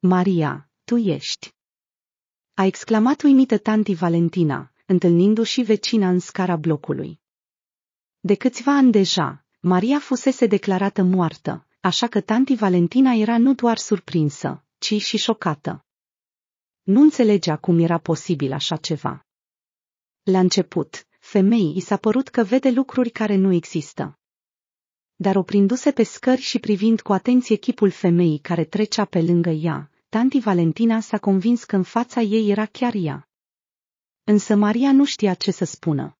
Maria, tu ești! A exclamat uimită tanti Valentina, întâlnindu-și vecina în scara blocului. De câțiva ani deja, Maria fusese declarată moartă, așa că tanti Valentina era nu doar surprinsă, ci și șocată. Nu înțelegea cum era posibil așa ceva. La început, femeii i s-a părut că vede lucruri care nu există. Dar oprindu-se pe scări și privind cu atenție chipul femeii care trecea pe lângă ea, tanti Valentina s-a convins că în fața ei era chiar ea. Însă Maria nu știa ce să spună.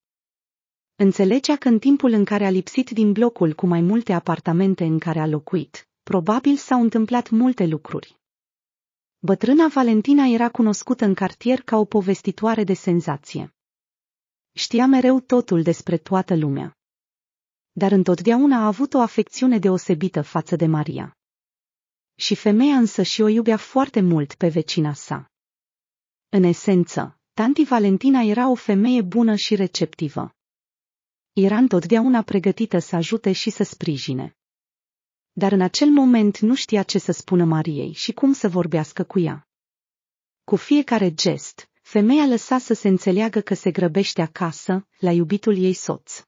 Înțelegea că în timpul în care a lipsit din blocul cu mai multe apartamente în care a locuit, probabil s-au întâmplat multe lucruri. Bătrâna Valentina era cunoscută în cartier ca o povestitoare de senzație. Știa mereu totul despre toată lumea dar întotdeauna a avut o afecțiune deosebită față de Maria. Și femeia însă și o iubea foarte mult pe vecina sa. În esență, tanti Valentina era o femeie bună și receptivă. Era întotdeauna pregătită să ajute și să sprijine. Dar în acel moment nu știa ce să spună Mariei și cum să vorbească cu ea. Cu fiecare gest, femeia lăsa să se înțeleagă că se grăbește acasă, la iubitul ei soț.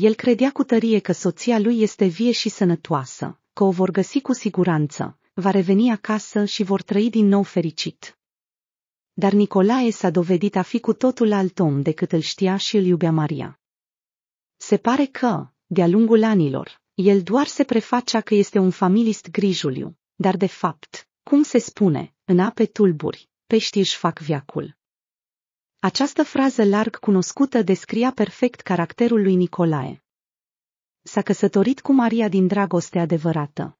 El credea cu tărie că soția lui este vie și sănătoasă, că o vor găsi cu siguranță, va reveni acasă și vor trăi din nou fericit. Dar Nicolae s-a dovedit a fi cu totul alt om decât îl știa și îl iubea Maria. Se pare că, de-a lungul anilor, el doar se prefacea că este un familist grijuliu, dar de fapt, cum se spune, în ape tulburi, peștii își fac viacul. Această frază larg cunoscută descria perfect caracterul lui Nicolae. S-a căsătorit cu Maria din dragoste adevărată.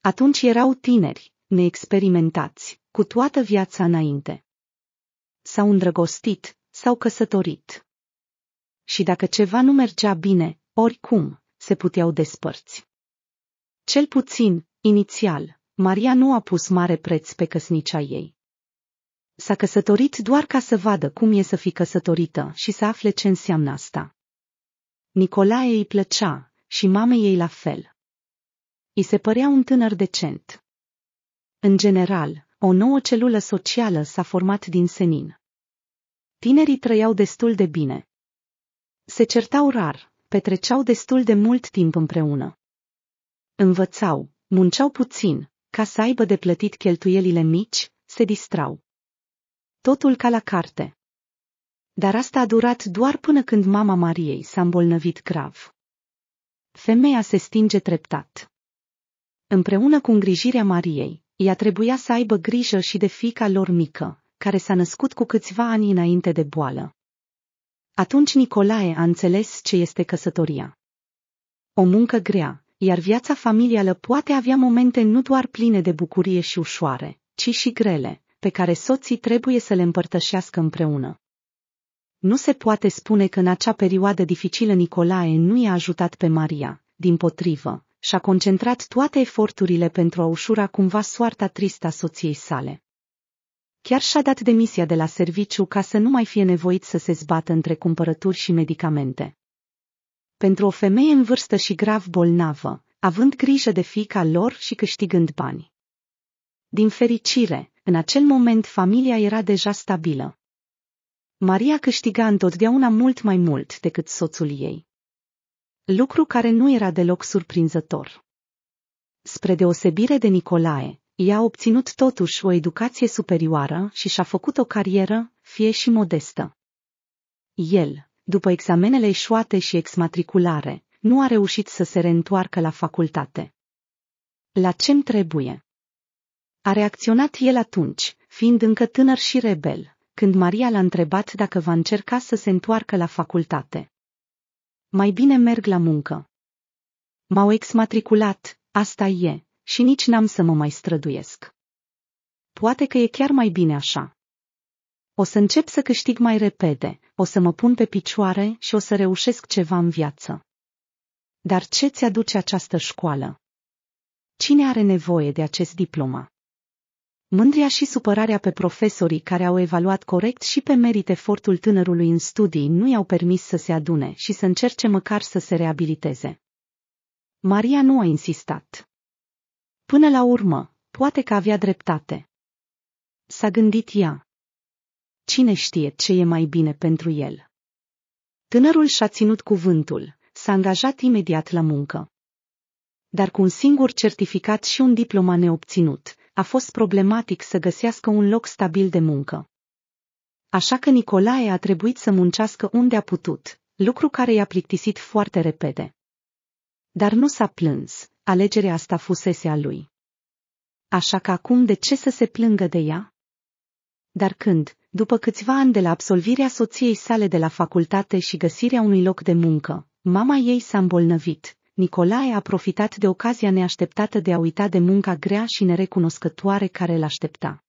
Atunci erau tineri, neexperimentați, cu toată viața înainte. S-au îndrăgostit, s-au căsătorit. Și dacă ceva nu mergea bine, oricum, se puteau despărți. Cel puțin, inițial, Maria nu a pus mare preț pe căsnicia ei. S-a căsătorit doar ca să vadă cum e să fii căsătorită și să afle ce înseamnă asta. Nicolae îi plăcea și mamei ei la fel. I se părea un tânăr decent. În general, o nouă celulă socială s-a format din senin. Tinerii trăiau destul de bine. Se certau rar, petreceau destul de mult timp împreună. Învățau, munceau puțin, ca să aibă de plătit cheltuielile mici, se distrau totul ca la carte. Dar asta a durat doar până când mama Mariei s-a îmbolnăvit grav. Femeia se stinge treptat. Împreună cu îngrijirea Mariei, ea trebuia să aibă grijă și de fica lor mică, care s-a născut cu câțiva ani înainte de boală. Atunci Nicolae a înțeles ce este căsătoria. O muncă grea, iar viața familială poate avea momente nu doar pline de bucurie și ușoare, ci și grele, pe care soții trebuie să le împărtășească împreună. Nu se poate spune că în acea perioadă dificilă Nicolae nu i-a ajutat pe Maria, din potrivă, și-a concentrat toate eforturile pentru a ușura cumva soarta tristă a soției sale. Chiar și-a dat demisia de la serviciu ca să nu mai fie nevoit să se zbată între cumpărături și medicamente. Pentru o femeie în vârstă și grav bolnavă, având grijă de fica lor și câștigând bani. Din fericire, în acel moment familia era deja stabilă. Maria câștiga întotdeauna mult mai mult decât soțul ei. Lucru care nu era deloc surprinzător. Spre deosebire de Nicolae, ea a obținut totuși o educație superioară și și-a făcut o carieră, fie și modestă. El, după examenele eșuate și exmatriculare, nu a reușit să se reîntoarcă la facultate. La ce trebuie? A reacționat el atunci, fiind încă tânăr și rebel, când Maria l-a întrebat dacă va încerca să se întoarcă la facultate. Mai bine merg la muncă. M-au exmatriculat, asta e, și nici n-am să mă mai străduiesc. Poate că e chiar mai bine așa. O să încep să câștig mai repede, o să mă pun pe picioare și o să reușesc ceva în viață. Dar ce ți-aduce această școală? Cine are nevoie de acest diploma? mândria și supărarea pe profesorii care au evaluat corect și pe merit efortul tânărului în studii nu i-au permis să se adune și să încerce măcar să se reabiliteze. Maria nu a insistat. Până la urmă, poate că avea dreptate. S-a gândit ea. Cine știe ce e mai bine pentru el? Tânărul și-a ținut cuvântul, s-a angajat imediat la muncă. Dar cu un singur certificat și un diploma neobținut, a fost problematic să găsească un loc stabil de muncă. Așa că Nicolae a trebuit să muncească unde a putut, lucru care i-a plictisit foarte repede. Dar nu s-a plâns, alegerea asta fusese a lui. Așa că acum de ce să se plângă de ea? Dar când, după câțiva ani de la absolvirea soției sale de la facultate și găsirea unui loc de muncă, mama ei s-a îmbolnăvit, Nicolae a profitat de ocazia neașteptată de a uita de munca grea și nerecunoscătoare care îl aștepta.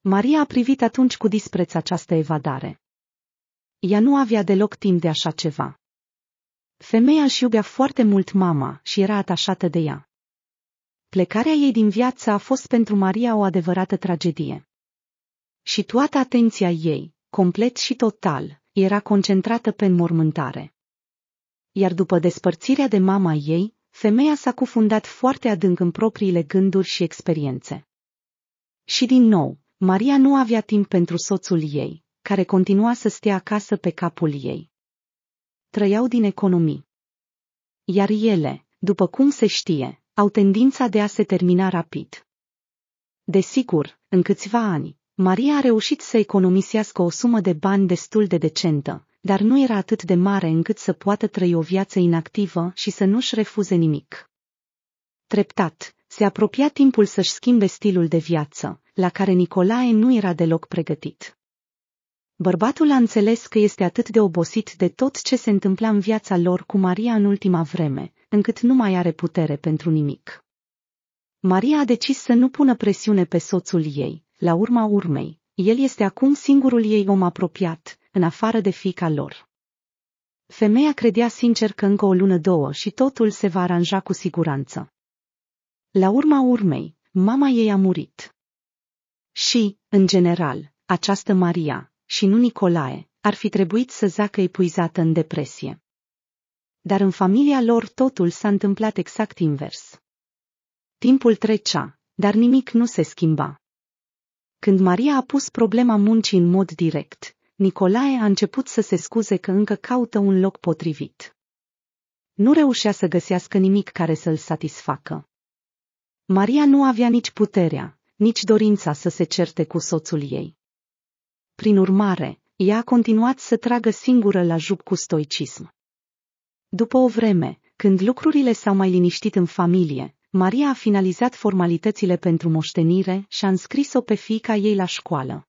Maria a privit atunci cu dispreț această evadare. Ea nu avea deloc timp de așa ceva. Femeia își iubea foarte mult mama și era atașată de ea. Plecarea ei din viață a fost pentru Maria o adevărată tragedie. Și toată atenția ei, complet și total, era concentrată pe înmormântare iar după despărțirea de mama ei, femeia s-a cufundat foarte adânc în propriile gânduri și experiențe. Și din nou, Maria nu avea timp pentru soțul ei, care continua să stea acasă pe capul ei. Trăiau din economii. Iar ele, după cum se știe, au tendința de a se termina rapid. Desigur, în câțiva ani, Maria a reușit să economisească o sumă de bani destul de decentă, dar nu era atât de mare încât să poată trăi o viață inactivă și să nu-și refuze nimic. Treptat, se apropia timpul să-și schimbe stilul de viață, la care Nicolae nu era deloc pregătit. Bărbatul a înțeles că este atât de obosit de tot ce se întâmpla în viața lor cu Maria în ultima vreme, încât nu mai are putere pentru nimic. Maria a decis să nu pună presiune pe soțul ei, la urma urmei. El este acum singurul ei om apropiat, în afară de fica lor. Femeia credea sincer că încă o lună-două și totul se va aranja cu siguranță. La urma urmei, mama ei a murit. Și, în general, această Maria, și nu Nicolae, ar fi trebuit să zacă epuizată în depresie. Dar în familia lor totul s-a întâmplat exact invers. Timpul trecea, dar nimic nu se schimba. Când Maria a pus problema muncii în mod direct, Nicolae a început să se scuze că încă caută un loc potrivit. Nu reușea să găsească nimic care să-l satisfacă. Maria nu avea nici puterea, nici dorința să se certe cu soțul ei. Prin urmare, ea a continuat să tragă singură la jup cu stoicism. După o vreme, când lucrurile s-au mai liniștit în familie, Maria a finalizat formalitățile pentru moștenire și a înscris-o pe fiica ei la școală.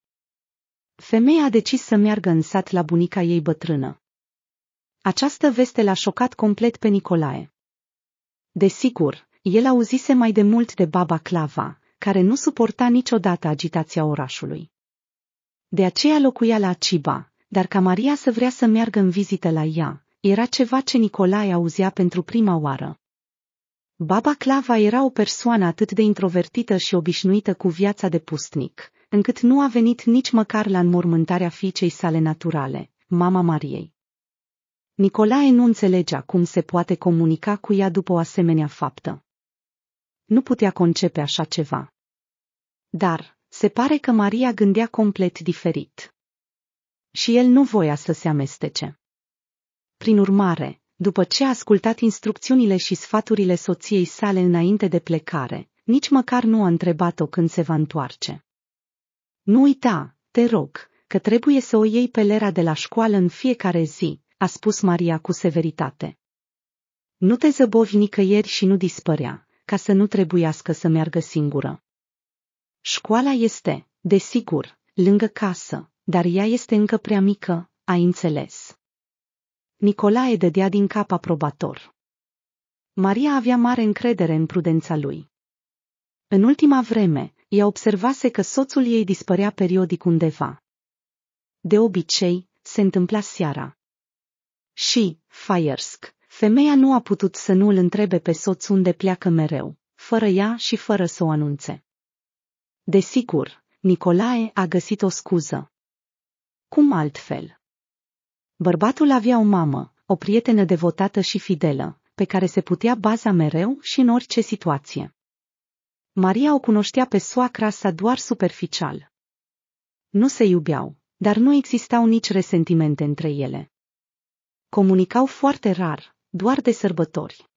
Femeia a decis să meargă în sat la bunica ei bătrână. Această veste l-a șocat complet pe Nicolae. Desigur, el auzise mai de mult de baba Clava, care nu suporta niciodată agitația orașului. De aceea locuia la Ciba, dar ca Maria să vrea să meargă în vizită la ea, era ceva ce Nicolae auzea pentru prima oară. Baba Clava era o persoană atât de introvertită și obișnuită cu viața de pustnic, încât nu a venit nici măcar la înmormântarea fiicei sale naturale, mama Mariei. Nicolae nu înțelegea cum se poate comunica cu ea după o asemenea faptă. Nu putea concepe așa ceva. Dar, se pare că Maria gândea complet diferit. Și el nu voia să se amestece. Prin urmare, după ce a ascultat instrucțiunile și sfaturile soției sale înainte de plecare, nici măcar nu a întrebat-o când se va întoarce. Nu uita, te rog, că trebuie să o iei pe Lera de la școală în fiecare zi, a spus Maria cu severitate. Nu te zăbovi nicăieri și nu dispărea, ca să nu trebuiască să meargă singură. Școala este, desigur, lângă casă, dar ea este încă prea mică, ai înțeles. Nicolae dădea din cap aprobator. Maria avea mare încredere în prudența lui. În ultima vreme, ea observase că soțul ei dispărea periodic undeva. De obicei, se întâmpla seara. Și, Faiersk, femeia nu a putut să nu îl întrebe pe soț unde pleacă mereu, fără ea și fără să o anunțe. Desigur, Nicolae a găsit o scuză. Cum altfel? Bărbatul avea o mamă, o prietenă devotată și fidelă, pe care se putea baza mereu și în orice situație. Maria o cunoștea pe soacra sa doar superficial. Nu se iubeau, dar nu existau nici resentimente între ele. Comunicau foarte rar, doar de sărbători.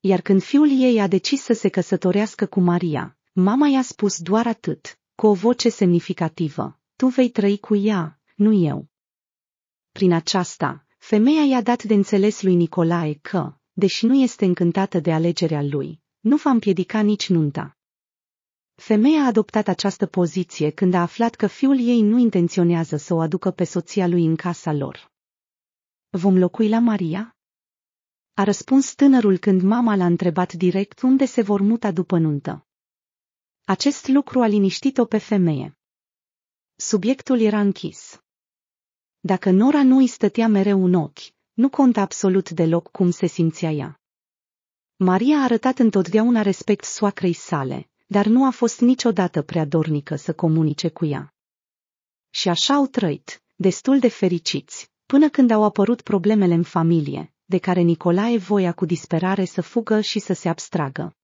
Iar când fiul ei a decis să se căsătorească cu Maria, mama i-a spus doar atât, cu o voce semnificativă, tu vei trăi cu ea, nu eu. Prin aceasta, femeia i-a dat de înțeles lui Nicolae că, deși nu este încântată de alegerea lui, nu va împiedica nici nunta. Femeia a adoptat această poziție când a aflat că fiul ei nu intenționează să o aducă pe soția lui în casa lor. Vom locui la Maria? A răspuns tânărul când mama l-a întrebat direct unde se vor muta după nuntă. Acest lucru a liniștit-o pe femeie. Subiectul era închis. Dacă Nora nu îi stătea mereu în ochi, nu conta absolut deloc cum se simțea ea. Maria a arătat întotdeauna respect soacrei sale, dar nu a fost niciodată prea dornică să comunice cu ea. Și așa au trăit, destul de fericiți, până când au apărut problemele în familie, de care Nicolae voia cu disperare să fugă și să se abstragă.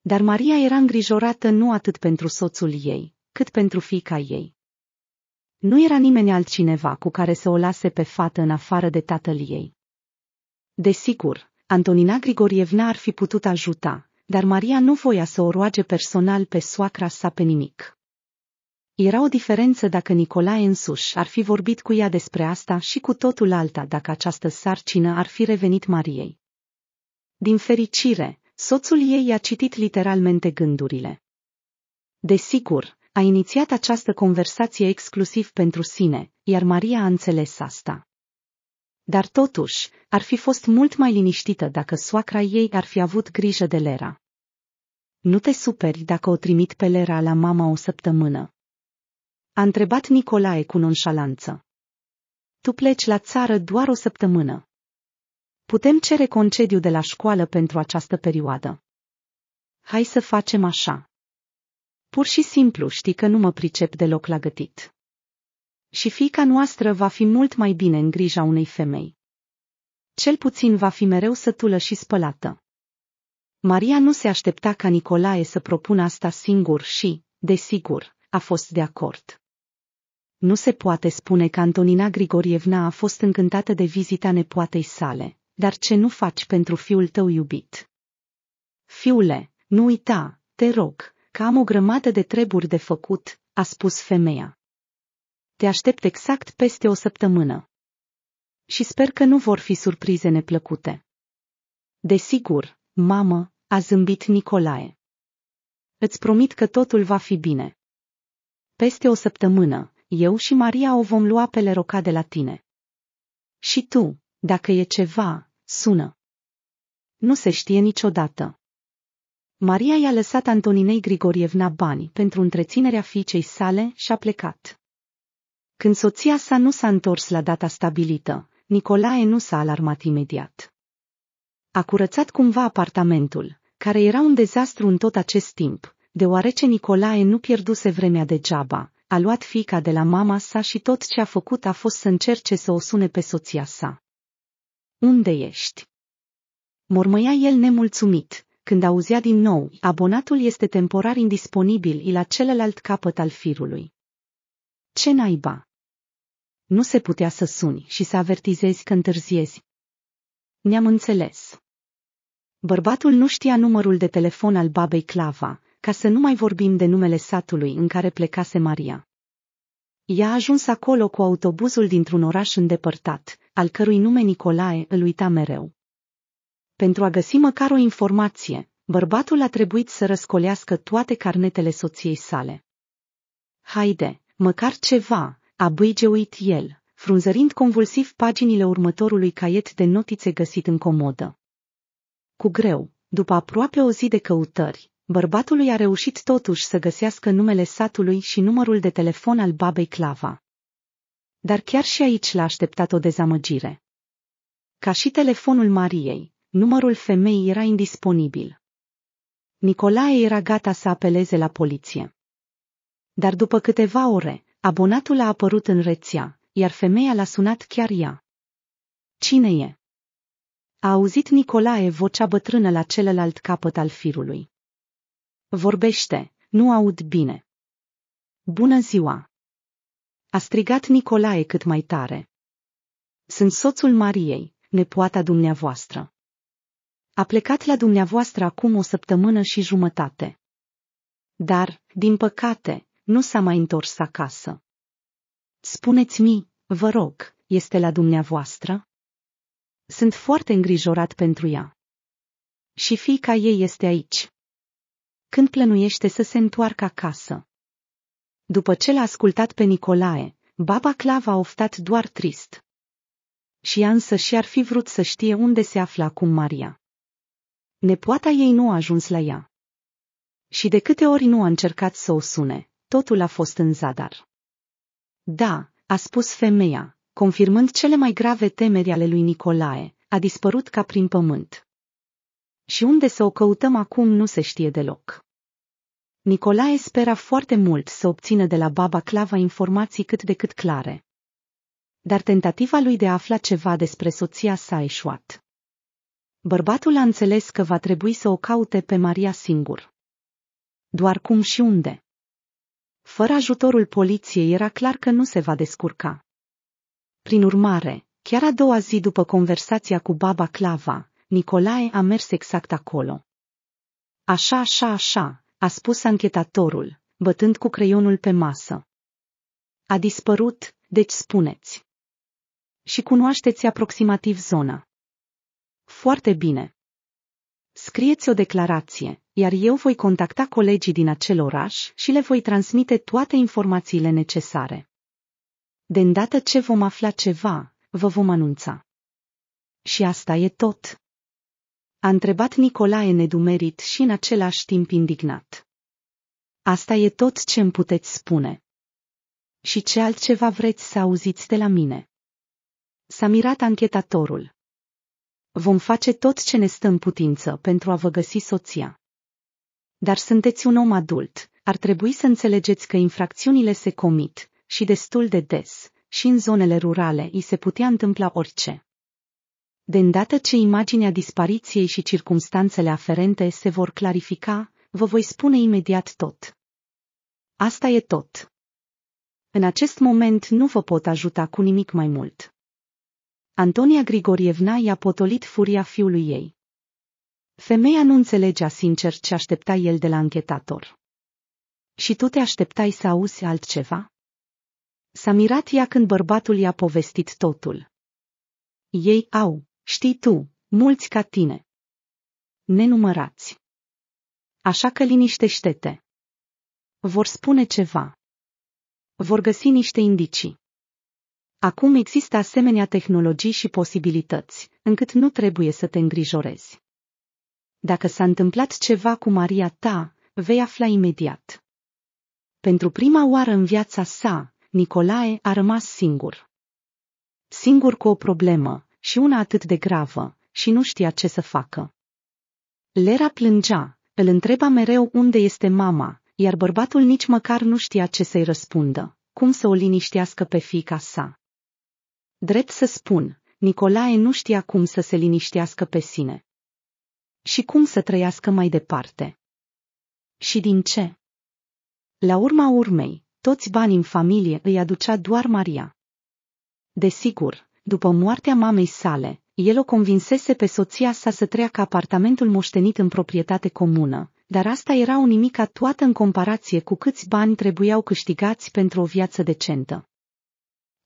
Dar Maria era îngrijorată nu atât pentru soțul ei, cât pentru fiica ei. Nu era nimeni altcineva cu care să o lase pe fată în afară de tatăl ei. Desigur, Antonina Grigorievna ar fi putut ajuta, dar Maria nu voia să o roage personal pe soacra sa pe nimic. Era o diferență dacă Nicolae însuși ar fi vorbit cu ea despre asta și cu totul alta dacă această sarcină ar fi revenit Mariei. Din fericire, soțul ei i-a citit literalmente gândurile. Desigur, a inițiat această conversație exclusiv pentru sine, iar Maria a înțeles asta. Dar totuși, ar fi fost mult mai liniștită dacă soacra ei ar fi avut grijă de Lera. Nu te superi dacă o trimit pe Lera la mama o săptămână. A întrebat Nicolae cu nonșalanță. Tu pleci la țară doar o săptămână. Putem cere concediu de la școală pentru această perioadă. Hai să facem așa. Pur și simplu știi că nu mă pricep deloc la gătit și fica noastră va fi mult mai bine în grija unei femei. Cel puțin va fi mereu sătulă și spălată. Maria nu se aștepta ca Nicolae să propună asta singur și, desigur, a fost de acord. Nu se poate spune că Antonina Grigorievna a fost încântată de vizita nepoatei sale, dar ce nu faci pentru fiul tău iubit? Fiule, nu uita, te rog, că am o grămadă de treburi de făcut, a spus femeia. Te aștept exact peste o săptămână. Și sper că nu vor fi surprize neplăcute. Desigur, mamă, a zâmbit Nicolae. Îți promit că totul va fi bine. Peste o săptămână, eu și Maria o vom lua pe leroca de la tine. Și tu, dacă e ceva, sună. Nu se știe niciodată. Maria i-a lăsat Antoninei Grigorievna bani pentru întreținerea fiicei sale și a plecat. Când soția sa nu s-a întors la data stabilită, Nicolae nu s-a alarmat imediat. A curățat cumva apartamentul, care era un dezastru în tot acest timp, deoarece Nicolae nu pierduse vremea degeaba, a luat fica de la mama sa și tot ce a făcut a fost să încerce să o sune pe soția sa. Unde ești? Mormăia el nemulțumit, când auzea din nou, abonatul este temporar indisponibil la celălalt capăt al firului. Ce naiba? Nu se putea să suni și să avertizezi că întârziezi. Ne-am înțeles. Bărbatul nu știa numărul de telefon al babei Clava, ca să nu mai vorbim de numele satului în care plecase Maria. Ea a ajuns acolo cu autobuzul dintr-un oraș îndepărtat, al cărui nume Nicolae îl uita mereu. Pentru a găsi măcar o informație, bărbatul a trebuit să răscolească toate carnetele soției sale. Haide, măcar ceva, a băigeuit el, frunzărind convulsiv paginile următorului caiet de notițe găsit în comodă. Cu greu, după aproape o zi de căutări, bărbatului a reușit totuși să găsească numele satului și numărul de telefon al babei Clava. Dar chiar și aici l-a așteptat o dezamăgire. Ca și telefonul Mariei, numărul femeii era indisponibil. Nicolae era gata să apeleze la poliție. Dar după câteva ore, Abonatul a apărut în rețea, iar femeia l-a sunat chiar ea. Cine e? A auzit Nicolae vocea bătrână la celălalt capăt al firului. Vorbește, nu aud bine. Bună ziua! A strigat Nicolae cât mai tare. Sunt soțul Mariei, nepoata dumneavoastră. A plecat la dumneavoastră acum o săptămână și jumătate. Dar, din păcate, nu s-a mai întors acasă. Spuneți-mi, vă rog, este la dumneavoastră? Sunt foarte îngrijorat pentru ea. Și fiica ei este aici. Când plănuiește să se întoarcă acasă? După ce l-a ascultat pe Nicolae, baba Clava a oftat doar trist. Și ea însă și-ar fi vrut să știe unde se află acum Maria. Nepoata ei nu a ajuns la ea. Și de câte ori nu a încercat să o sune, totul a fost în zadar. Da, a spus femeia, confirmând cele mai grave temeri ale lui Nicolae, a dispărut ca prin pământ. Și unde să o căutăm acum nu se știe deloc. Nicolae spera foarte mult să obțină de la baba Clava informații cât de cât clare. Dar tentativa lui de a afla ceva despre soția s-a eșuat. Bărbatul a înțeles că va trebui să o caute pe Maria singur. Doar cum și unde fără ajutorul poliției era clar că nu se va descurca. Prin urmare, chiar a doua zi după conversația cu baba Clava, Nicolae a mers exact acolo. Așa, așa, așa, a spus anchetatorul, bătând cu creionul pe masă. A dispărut, deci spuneți. Și cunoașteți aproximativ zona. Foarte bine. Scrieți o declarație, iar eu voi contacta colegii din acel oraș și le voi transmite toate informațiile necesare. De îndată ce vom afla ceva, vă vom anunța. Și asta e tot. A întrebat Nicolae nedumerit și în același timp indignat. Asta e tot ce îmi puteți spune. Și ce altceva vreți să auziți de la mine? S-a mirat anchetatorul. Vom face tot ce ne stă în putință pentru a vă găsi soția. Dar sunteți un om adult, ar trebui să înțelegeți că infracțiunile se comit, și destul de des, și în zonele rurale îi se putea întâmpla orice. De îndată ce imaginea dispariției și circumstanțele aferente se vor clarifica, vă voi spune imediat tot. Asta e tot. În acest moment nu vă pot ajuta cu nimic mai mult. Antonia Grigorievna i-a potolit furia fiului ei. Femeia nu înțelegea sincer ce aștepta el de la închetator. Și tu te așteptai să auzi altceva? S-a mirat ea când bărbatul i-a povestit totul. Ei au, știi tu, mulți ca tine. Nenumărați. Așa că liniștește-te. Vor spune ceva. Vor găsi niște indicii. Acum există asemenea tehnologii și posibilități, încât nu trebuie să te îngrijorezi. Dacă s-a întâmplat ceva cu Maria ta, vei afla imediat. Pentru prima oară în viața sa, Nicolae a rămas singur. Singur cu o problemă, și una atât de gravă, și nu știa ce să facă. Lera plângea, îl întreba mereu unde este mama, iar bărbatul nici măcar nu știa ce să-i răspundă, cum să o liniștească pe fiica sa. Drept să spun, Nicolae nu știa cum să se liniștească pe sine. Și cum să trăiască mai departe. Și din ce? La urma urmei, toți banii în familie îi aducea doar Maria. Desigur, după moartea mamei sale, el o convinsese pe soția sa să treacă apartamentul moștenit în proprietate comună, dar asta era o nimica toată în comparație cu câți bani trebuiau câștigați pentru o viață decentă.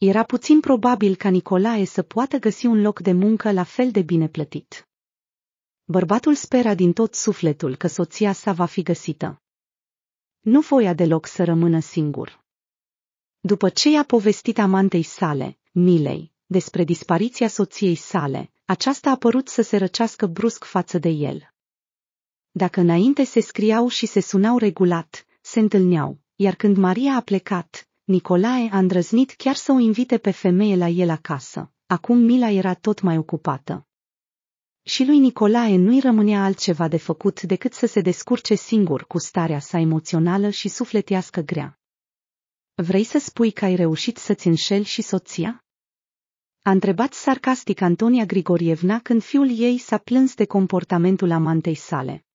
Era puțin probabil ca Nicolae să poată găsi un loc de muncă la fel de bine plătit. Bărbatul spera din tot sufletul că soția sa va fi găsită. Nu voia deloc să rămână singur. După ce i-a povestit amantei sale, Milei, despre dispariția soției sale, aceasta a părut să se răcească brusc față de el. Dacă înainte se scriau și se sunau regulat, se întâlneau, iar când Maria a plecat, Nicolae a îndrăznit chiar să o invite pe femeie la el acasă. Acum Mila era tot mai ocupată. Și lui Nicolae nu-i rămânea altceva de făcut decât să se descurce singur cu starea sa emoțională și sufletească grea. Vrei să spui că ai reușit să-ți înșeli și soția? A întrebat sarcastic Antonia Grigorievna când fiul ei s-a plâns de comportamentul amantei sale.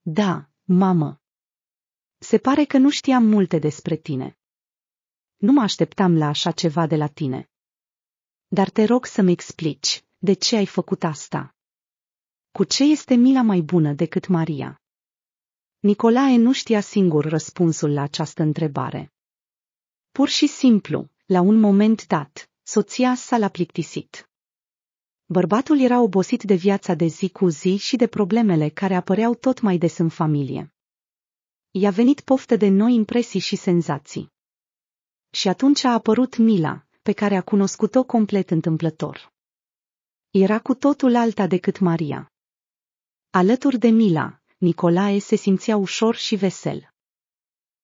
Da, mamă. Se pare că nu știam multe despre tine. Nu mă așteptam la așa ceva de la tine. Dar te rog să-mi explici, de ce ai făcut asta? Cu ce este mila mai bună decât Maria? Nicolae nu știa singur răspunsul la această întrebare. Pur și simplu, la un moment dat, soția sa l-a plictisit. Bărbatul era obosit de viața de zi cu zi și de problemele care apăreau tot mai des în familie. I-a venit poftă de noi impresii și senzații. Și atunci a apărut Mila, pe care a cunoscut-o complet întâmplător. Era cu totul alta decât Maria. Alături de Mila, Nicolae se simțea ușor și vesel.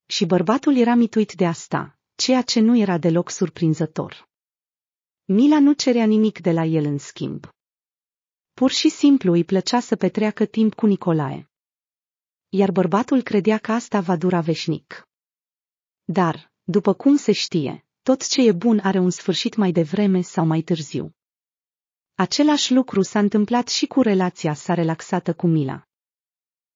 Și bărbatul era mituit de asta, ceea ce nu era deloc surprinzător. Mila nu cerea nimic de la el în schimb. Pur și simplu îi plăcea să petreacă timp cu Nicolae. Iar bărbatul credea că asta va dura veșnic. Dar, după cum se știe, tot ce e bun are un sfârșit mai devreme sau mai târziu. Același lucru s-a întâmplat și cu relația sa relaxată cu Mila.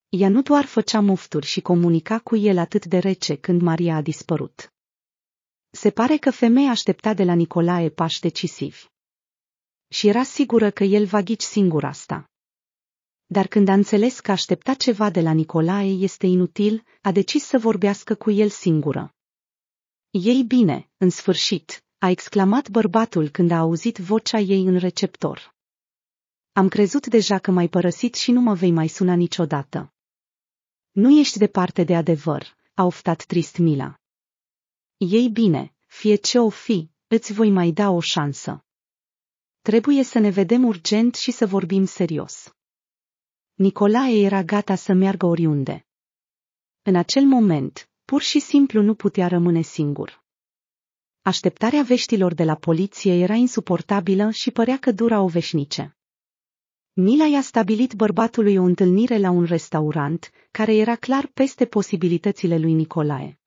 Ea nu doar făcea mofturi și comunica cu el atât de rece când Maria a dispărut. Se pare că femeia aștepta de la Nicolae pași decisivi. Și era sigură că el va ghici singur asta. Dar când a înțeles că aștepta ceva de la Nicolae este inutil, a decis să vorbească cu el singură. Ei bine, în sfârșit, a exclamat bărbatul când a auzit vocea ei în receptor. Am crezut deja că m-ai părăsit și nu mă vei mai suna niciodată. Nu ești departe de adevăr, a oftat trist Mila. Ei bine, fie ce o fi, îți voi mai da o șansă. Trebuie să ne vedem urgent și să vorbim serios. Nicolae era gata să meargă oriunde. În acel moment, pur și simplu nu putea rămâne singur. Așteptarea veștilor de la poliție era insuportabilă și părea că dura o veșnice. Mila i-a stabilit bărbatului o întâlnire la un restaurant, care era clar peste posibilitățile lui Nicolae.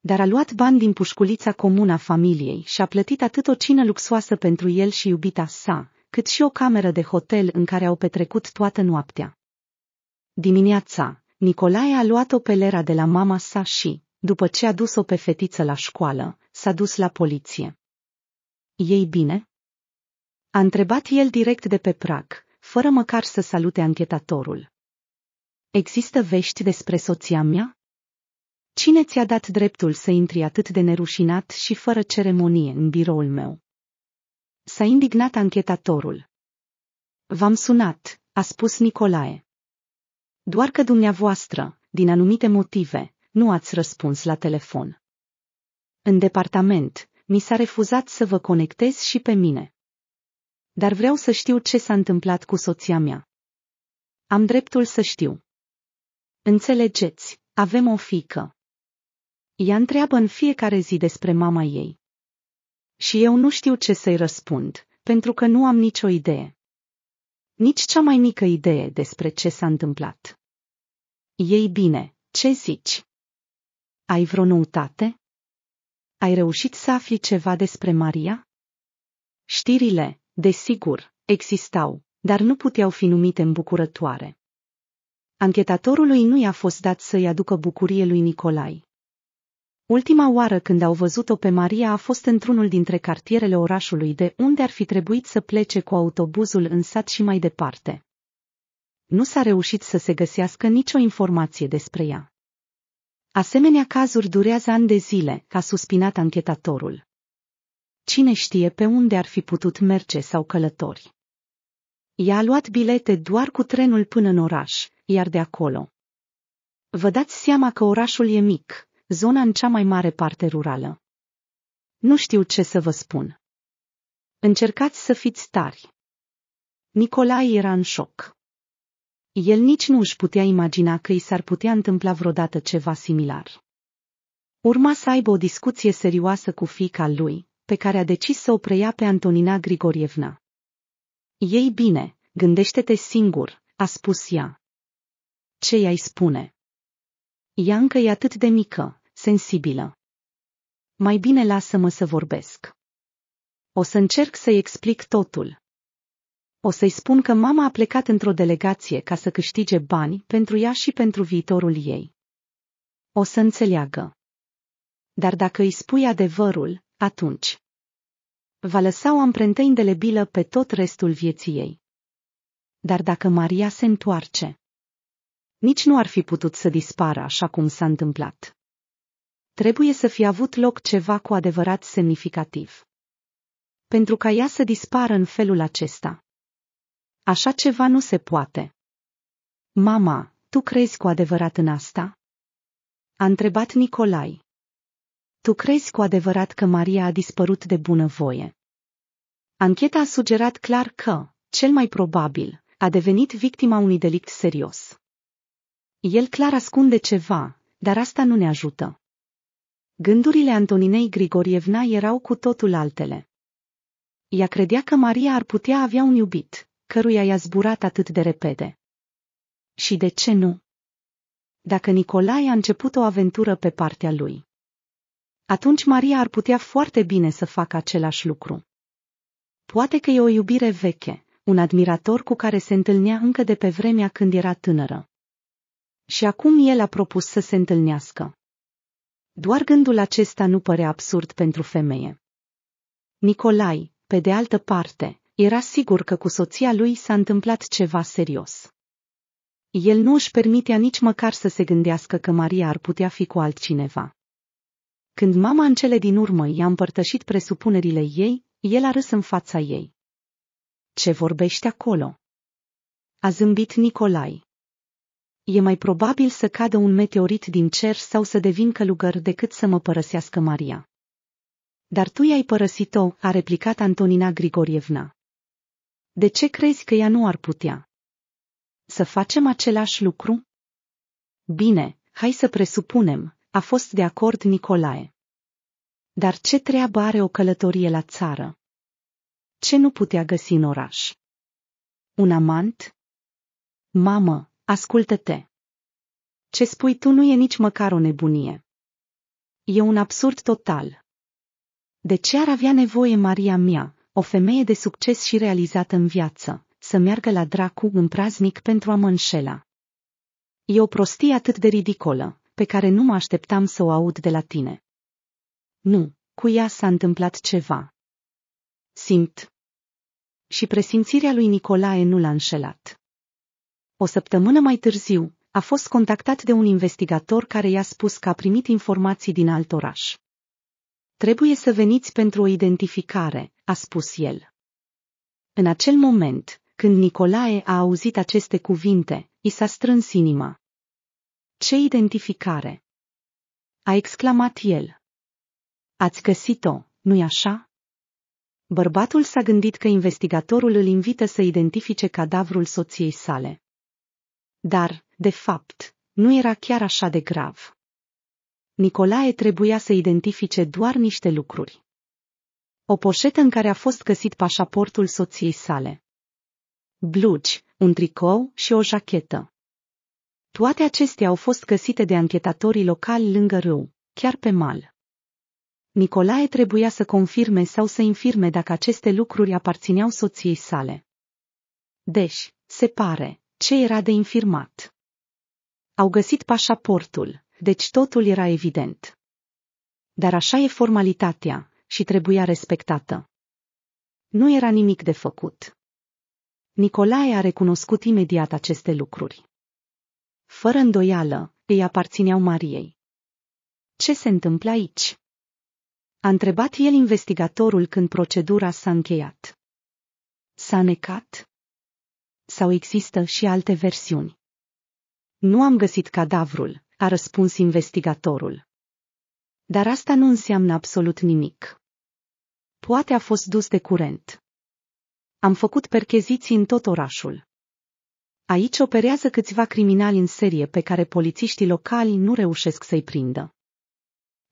Dar a luat bani din pușculița comună a familiei și a plătit atât o cină luxoasă pentru el și iubita sa, cât și o cameră de hotel în care au petrecut toată noaptea. Dimineața, Nicolae a luat-o pe Lera de la mama sa și, după ce a dus-o pe fetiță la școală, s-a dus la poliție. Ei bine? A întrebat el direct de pe prag, fără măcar să salute anchetatorul. Există vești despre soția mea? Cine ți-a dat dreptul să intri atât de nerușinat și fără ceremonie în biroul meu? S-a indignat anchetatorul. V-am sunat, a spus Nicolae. Doar că dumneavoastră, din anumite motive, nu ați răspuns la telefon. În departament, mi s-a refuzat să vă conectez și pe mine. Dar vreau să știu ce s-a întâmplat cu soția mea. Am dreptul să știu. Înțelegeți, avem o fică. Ea întreabă în fiecare zi despre mama ei. Și eu nu știu ce să-i răspund, pentru că nu am nicio idee nici cea mai mică idee despre ce s-a întâmplat. Ei bine, ce zici? Ai vreo noutate? Ai reușit să afli ceva despre Maria? Știrile, desigur, existau, dar nu puteau fi numite îmbucurătoare. Anchetatorului nu i-a fost dat să-i aducă bucurie lui Nicolai, Ultima oară când au văzut-o pe Maria a fost într-unul dintre cartierele orașului de unde ar fi trebuit să plece cu autobuzul în sat și mai departe. Nu s-a reușit să se găsească nicio informație despre ea. Asemenea cazuri durează ani de zile, a suspinat anchetatorul. Cine știe pe unde ar fi putut merge sau călători. Ea a luat bilete doar cu trenul până în oraș, iar de acolo. Vă dați seama că orașul e mic, zona în cea mai mare parte rurală. Nu știu ce să vă spun. Încercați să fiți tari. Nicolae era în șoc. El nici nu își putea imagina că i s-ar putea întâmpla vreodată ceva similar. Urma să aibă o discuție serioasă cu fica lui, pe care a decis să o preia pe Antonina Grigorievna. Ei bine, gândește-te singur, a spus ea. Ce i-ai spune? Ea încă e atât de mică, sensibilă. Mai bine lasă-mă să vorbesc. O să încerc să-i explic totul. O să-i spun că mama a plecat într-o delegație ca să câștige bani pentru ea și pentru viitorul ei. O să înțeleagă. Dar dacă îi spui adevărul, atunci va lăsa o amprentă indelebilă pe tot restul vieții ei. Dar dacă Maria se întoarce, nici nu ar fi putut să dispară așa cum s-a întâmplat trebuie să fi avut loc ceva cu adevărat semnificativ. Pentru ca ea să dispară în felul acesta. Așa ceva nu se poate. Mama, tu crezi cu adevărat în asta? A întrebat Nicolai. Tu crezi cu adevărat că Maria a dispărut de bunăvoie? Ancheta a sugerat clar că, cel mai probabil, a devenit victima unui delict serios. El clar ascunde ceva, dar asta nu ne ajută. Gândurile Antoninei Grigorievna erau cu totul altele. Ea credea că Maria ar putea avea un iubit, căruia i-a zburat atât de repede. Și de ce nu? Dacă Nicolae a început o aventură pe partea lui, atunci Maria ar putea foarte bine să facă același lucru. Poate că e o iubire veche, un admirator cu care se întâlnea încă de pe vremea când era tânără. Și acum el a propus să se întâlnească. Doar gândul acesta nu părea absurd pentru femeie. Nicolai, pe de altă parte, era sigur că cu soția lui s-a întâmplat ceva serios. El nu își permitea nici măcar să se gândească că Maria ar putea fi cu altcineva. Când mama în cele din urmă i-a împărtășit presupunerile ei, el a râs în fața ei. Ce vorbește acolo? A zâmbit Nicolai. E mai probabil să cadă un meteorit din cer sau să devin călugăr decât să mă părăsească Maria. Dar tu i-ai părăsit-o, a replicat Antonina Grigorievna. De ce crezi că ea nu ar putea? Să facem același lucru? Bine, hai să presupunem, a fost de acord Nicolae. Dar ce treabă are o călătorie la țară? Ce nu putea găsi în oraș? Un amant? Mamă, Ascultă-te! Ce spui tu nu e nici măcar o nebunie. E un absurd total. De ce ar avea nevoie Maria mea, o femeie de succes și realizată în viață, să meargă la dracu în praznic pentru a mă înșela? E o prostie atât de ridicolă, pe care nu mă așteptam să o aud de la tine. Nu, cu ea s-a întâmplat ceva. Simt. Și presimțirea lui Nicolae nu l-a înșelat. O săptămână mai târziu, a fost contactat de un investigator care i-a spus că a primit informații din alt oraș. Trebuie să veniți pentru o identificare, a spus el. În acel moment, când Nicolae a auzit aceste cuvinte, i s-a strâns inima. Ce identificare? A exclamat el. Ați găsit-o, nu-i așa? Bărbatul s-a gândit că investigatorul îl invită să identifice cadavrul soției sale. Dar, de fapt, nu era chiar așa de grav. Nicolae trebuia să identifice doar niște lucruri. O poșetă în care a fost găsit pașaportul soției sale. Blugi, un tricou și o jachetă. Toate acestea au fost găsite de anchetatorii locali lângă râu, chiar pe mal. Nicolae trebuia să confirme sau să infirme dacă aceste lucruri aparțineau soției sale. Deci, se pare, ce era de infirmat. Au găsit pașaportul, deci totul era evident. Dar așa e formalitatea și trebuia respectată. Nu era nimic de făcut. Nicolae a recunoscut imediat aceste lucruri. Fără îndoială, îi aparțineau Mariei. Ce se întâmplă aici? A întrebat el investigatorul când procedura s-a încheiat. S-a necat? sau există și alte versiuni? Nu am găsit cadavrul, a răspuns investigatorul. Dar asta nu înseamnă absolut nimic. Poate a fost dus de curent. Am făcut percheziții în tot orașul. Aici operează câțiva criminali în serie pe care polițiștii locali nu reușesc să-i prindă.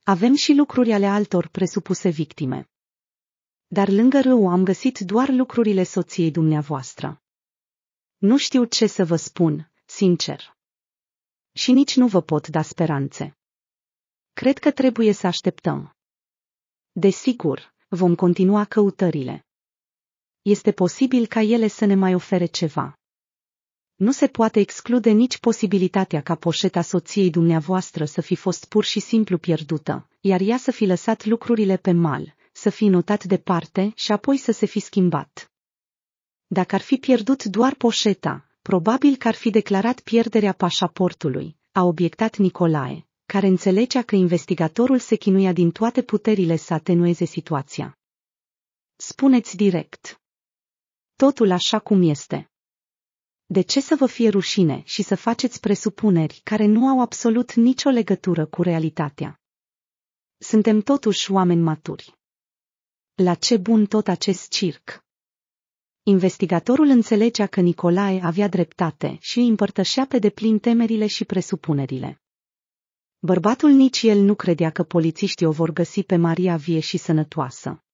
Avem și lucruri ale altor presupuse victime. Dar lângă râu am găsit doar lucrurile soției dumneavoastră. Nu știu ce să vă spun, sincer. Și nici nu vă pot da speranțe. Cred că trebuie să așteptăm. Desigur, vom continua căutările. Este posibil ca ele să ne mai ofere ceva. Nu se poate exclude nici posibilitatea ca poșeta soției dumneavoastră să fi fost pur și simplu pierdută, iar ea să fi lăsat lucrurile pe mal, să fi notat departe și apoi să se fi schimbat. Dacă ar fi pierdut doar poșeta, probabil că ar fi declarat pierderea pașaportului, a obiectat Nicolae, care înțelegea că investigatorul se chinuia din toate puterile să atenueze situația. Spuneți direct. Totul așa cum este. De ce să vă fie rușine și să faceți presupuneri care nu au absolut nicio legătură cu realitatea? Suntem totuși oameni maturi. La ce bun tot acest circ? Investigatorul înțelegea că Nicolae avea dreptate și îi împărtășea pe deplin temerile și presupunerile. Bărbatul nici el nu credea că polițiștii o vor găsi pe Maria vie și sănătoasă.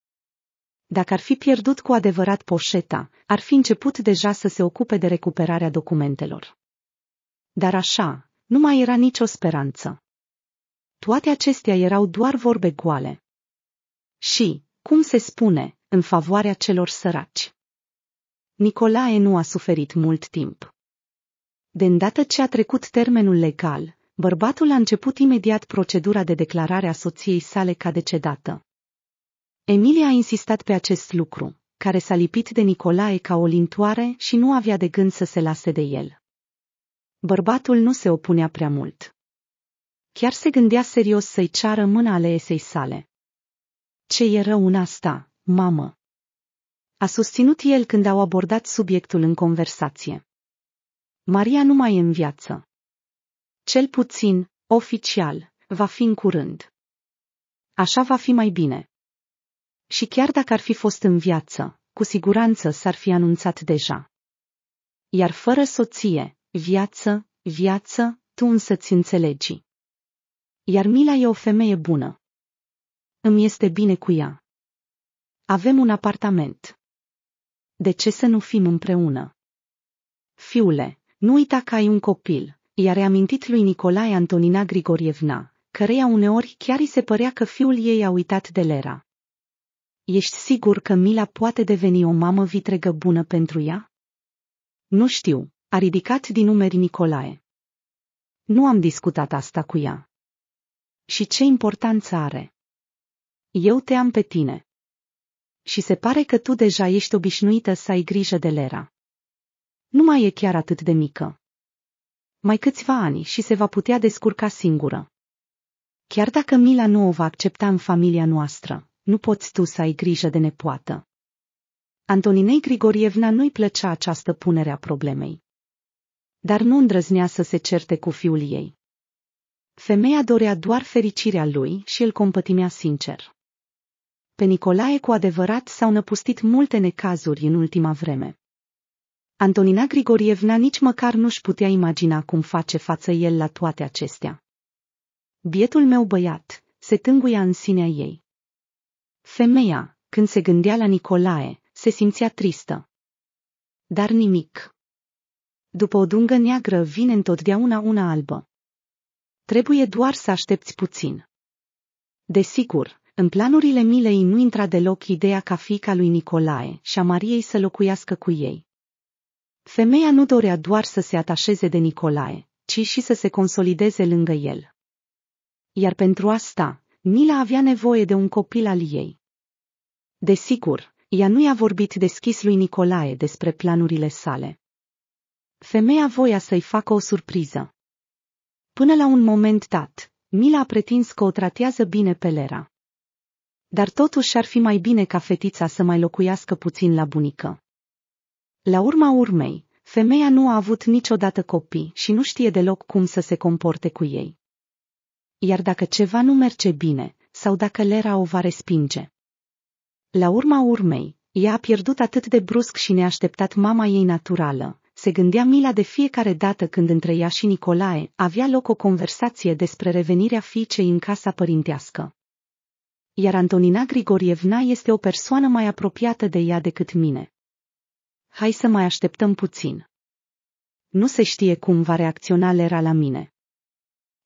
Dacă ar fi pierdut cu adevărat poșeta, ar fi început deja să se ocupe de recuperarea documentelor. Dar așa, nu mai era nicio speranță. Toate acestea erau doar vorbe goale. Și, cum se spune, în favoarea celor săraci. Nicolae nu a suferit mult timp. De îndată ce a trecut termenul legal, bărbatul a început imediat procedura de declarare a soției sale ca decedată. Emilia a insistat pe acest lucru, care s-a lipit de Nicolae ca o lintoare și nu avea de gând să se lase de el. Bărbatul nu se opunea prea mult. Chiar se gândea serios să-i ceară mâna ale esei sale. Ce e rău în asta, mamă? a susținut el când au abordat subiectul în conversație. Maria nu mai e în viață. Cel puțin, oficial, va fi în curând. Așa va fi mai bine. Și chiar dacă ar fi fost în viață, cu siguranță s-ar fi anunțat deja. Iar fără soție, viață, viață, tu însă ți înțelegi. Iar Mila e o femeie bună. Îmi este bine cu ea. Avem un apartament. De ce să nu fim împreună? Fiule, nu uita că ai un copil, i-a reamintit lui Nicolae Antonina Grigorievna, căreia uneori chiar îi se părea că fiul ei a uitat de Lera. Ești sigur că Mila poate deveni o mamă vitregă bună pentru ea? Nu știu, a ridicat din umeri Nicolae. Nu am discutat asta cu ea. Și ce importanță are? Eu te am pe tine și se pare că tu deja ești obișnuită să ai grijă de Lera. Nu mai e chiar atât de mică. Mai câțiva ani și se va putea descurca singură. Chiar dacă Mila nu o va accepta în familia noastră, nu poți tu să ai grijă de nepoată. Antoninei Grigorievna nu-i plăcea această punere a problemei. Dar nu îndrăznea să se certe cu fiul ei. Femeia dorea doar fericirea lui și îl compătimea sincer pe Nicolae cu adevărat s-au năpustit multe necazuri în ultima vreme. Antonina Grigorievna nici măcar nu-și putea imagina cum face față el la toate acestea. Bietul meu băiat, se tânguia în sinea ei. Femeia, când se gândea la Nicolae, se simțea tristă. Dar nimic. După o dungă neagră vine întotdeauna una albă. Trebuie doar să aștepți puțin. Desigur, în planurile Milei nu intra deloc ideea ca fiica lui Nicolae și a Mariei să locuiască cu ei. Femeia nu dorea doar să se atașeze de Nicolae, ci și să se consolideze lângă el. Iar pentru asta, Mila avea nevoie de un copil al ei. Desigur, ea nu i-a vorbit deschis lui Nicolae despre planurile sale. Femeia voia să-i facă o surpriză. Până la un moment dat, Mila a pretins că o tratează bine pe Lera. Dar totuși ar fi mai bine ca fetița să mai locuiască puțin la bunică. La urma urmei, femeia nu a avut niciodată copii și nu știe deloc cum să se comporte cu ei. Iar dacă ceva nu merge bine, sau dacă Lera o va respinge. La urma urmei, ea a pierdut atât de brusc și neașteptat mama ei naturală, se gândea Mila de fiecare dată când între ea și Nicolae avea loc o conversație despre revenirea fiicei în casa părintească iar Antonina Grigorievna este o persoană mai apropiată de ea decât mine. Hai să mai așteptăm puțin. Nu se știe cum va reacționa Lera la mine.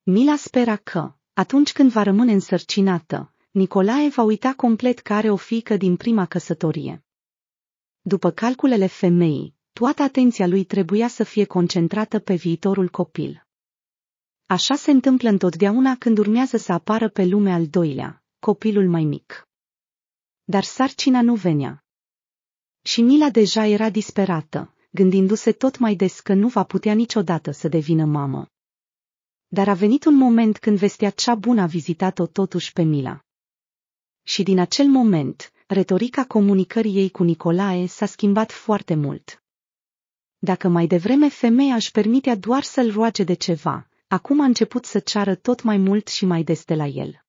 Mila spera că, atunci când va rămâne însărcinată, Nicolae va uita complet că are o fică din prima căsătorie. După calculele femeii, toată atenția lui trebuia să fie concentrată pe viitorul copil. Așa se întâmplă întotdeauna când urmează să apară pe lume al doilea, copilul mai mic. Dar sarcina nu venea. Și Mila deja era disperată, gândindu-se tot mai des că nu va putea niciodată să devină mamă. Dar a venit un moment când vestea cea bună a vizitat-o totuși pe Mila. Și din acel moment, retorica comunicării ei cu Nicolae s-a schimbat foarte mult. Dacă mai devreme femeia își permitea doar să-l roage de ceva, acum a început să ceară tot mai mult și mai des de la el.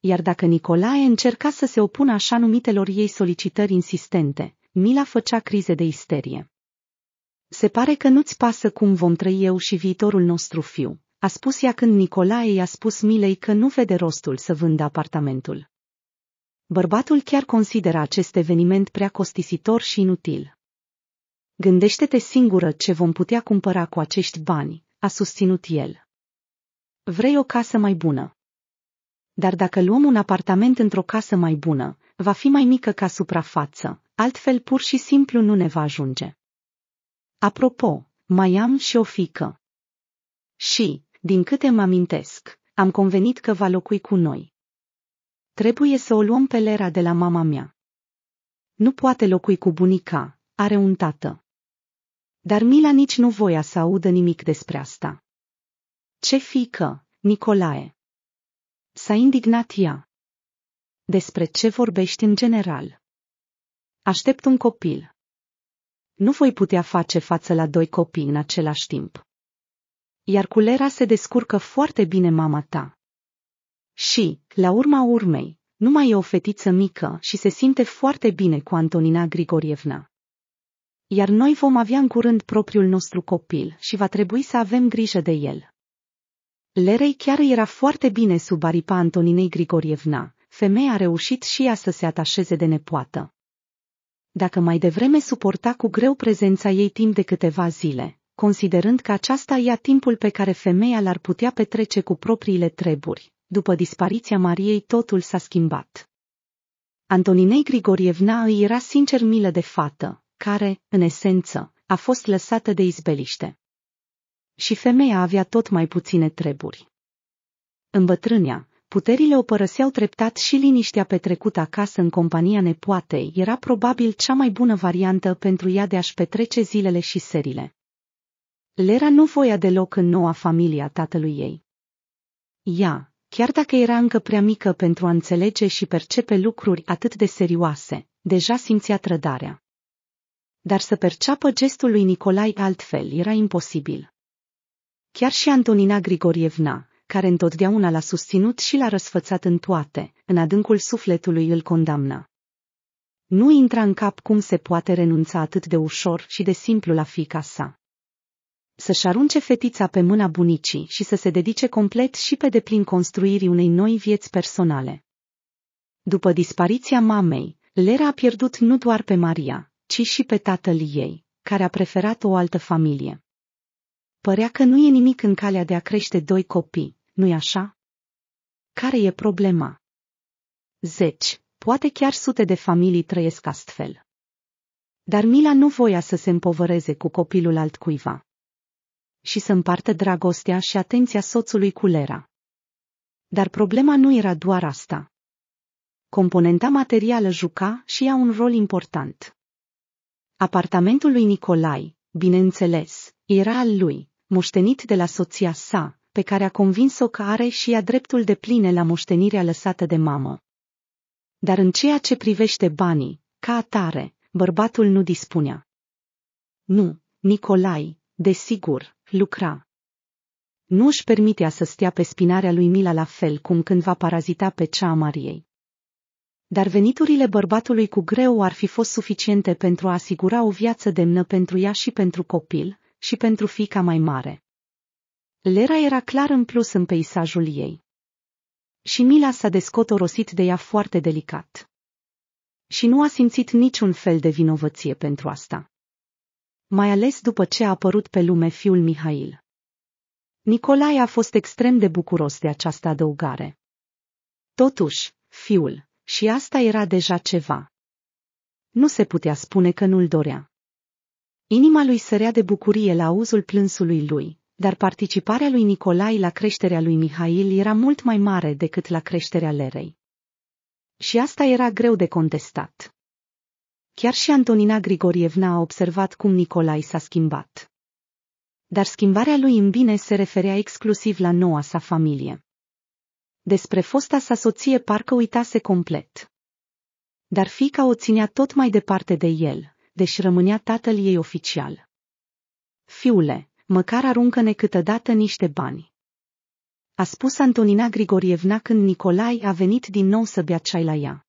Iar dacă Nicolae încerca să se opună așa numitelor ei solicitări insistente, Mila făcea crize de isterie. Se pare că nu-ți pasă cum vom trăi eu și viitorul nostru fiu, a spus ea când Nicolae i-a spus Milei că nu vede rostul să vândă apartamentul. Bărbatul chiar consideră acest eveniment prea costisitor și inutil. Gândește-te singură ce vom putea cumpăra cu acești bani, a susținut el. Vrei o casă mai bună? Dar dacă luăm un apartament într-o casă mai bună, va fi mai mică ca suprafață, altfel pur și simplu nu ne va ajunge. Apropo, mai am și o fică. Și, din câte mă amintesc, am convenit că va locui cu noi. Trebuie să o luăm pe Lera de la mama mea. Nu poate locui cu bunica, are un tată. Dar Mila nici nu voia să audă nimic despre asta. Ce fică, Nicolae! S-a indignat ea. Despre ce vorbești în general? Aștept un copil. Nu voi putea face față la doi copii în același timp. Iar culera se descurcă foarte bine mama ta. Și, la urma urmei, nu mai e o fetiță mică și se simte foarte bine cu Antonina Grigorievna. Iar noi vom avea în curând propriul nostru copil și va trebui să avem grijă de el. Lerei chiar era foarte bine sub aripa Antoninei Grigorievna, femeia a reușit și ea să se atașeze de nepoată. Dacă mai devreme suporta cu greu prezența ei timp de câteva zile, considerând că aceasta ia timpul pe care femeia l-ar putea petrece cu propriile treburi, după dispariția Mariei totul s-a schimbat. Antoninei Grigorievna îi era sincer milă de fată, care, în esență, a fost lăsată de izbeliște și femeia avea tot mai puține treburi. Îmbătrânea, puterile o părăseau treptat și liniștea petrecută acasă în compania nepoatei era probabil cea mai bună variantă pentru ea de a-și petrece zilele și serile. Lera nu voia deloc în noua familie a tatălui ei. Ea, chiar dacă era încă prea mică pentru a înțelege și percepe lucruri atât de serioase, deja simțea trădarea. Dar să perceapă gestul lui Nicolai altfel era imposibil. Chiar și Antonina Grigorievna, care întotdeauna l-a susținut și l-a răsfățat în toate, în adâncul sufletului îl condamna. Nu intra în cap cum se poate renunța atât de ușor și de simplu la fica sa. Să-și arunce fetița pe mâna bunicii și să se dedice complet și pe deplin construirii unei noi vieți personale. După dispariția mamei, Lera a pierdut nu doar pe Maria, ci și pe tatăl ei, care a preferat o altă familie. Părea că nu e nimic în calea de a crește doi copii, nu-i așa? Care e problema? Zeci, poate chiar sute de familii trăiesc astfel. Dar Mila nu voia să se împovăreze cu copilul altcuiva. Și să împartă dragostea și atenția soțului cu Lera. Dar problema nu era doar asta. Componenta materială juca și ea un rol important. Apartamentul lui Nicolai, bineînțeles, era al lui, moștenit de la soția sa, pe care a convins-o că are și ea dreptul de pline la moștenirea lăsată de mamă. Dar în ceea ce privește banii, ca atare, bărbatul nu dispunea. Nu, Nicolai, desigur, lucra. Nu își permitea să stea pe spinarea lui Mila la fel cum când va parazita pe cea a Mariei. Dar veniturile bărbatului cu greu ar fi fost suficiente pentru a asigura o viață demnă pentru ea și pentru copil, și pentru fica mai mare. Lera era clar în plus în peisajul ei. Și Mila s-a descotorosit de ea foarte delicat. Și nu a simțit niciun fel de vinovăție pentru asta. Mai ales după ce a apărut pe lume fiul Mihail. Nicolae a fost extrem de bucuros de această adăugare. Totuși, fiul, și asta era deja ceva. Nu se putea spune că nu-l dorea. Inima lui sărea de bucurie la auzul plânsului lui, dar participarea lui Nicolai la creșterea lui Mihail era mult mai mare decât la creșterea Lerei. Și asta era greu de contestat. Chiar și Antonina Grigorievna a observat cum Nicolai s-a schimbat. Dar schimbarea lui în bine se referea exclusiv la noua sa familie. Despre fosta sa soție parcă uitase complet. Dar fica o ținea tot mai departe de el, deși rămânea tatăl ei oficial. Fiule, măcar aruncă-ne câteodată niște bani. A spus Antonina Grigorievna când Nicolai a venit din nou să bea ceai la ea.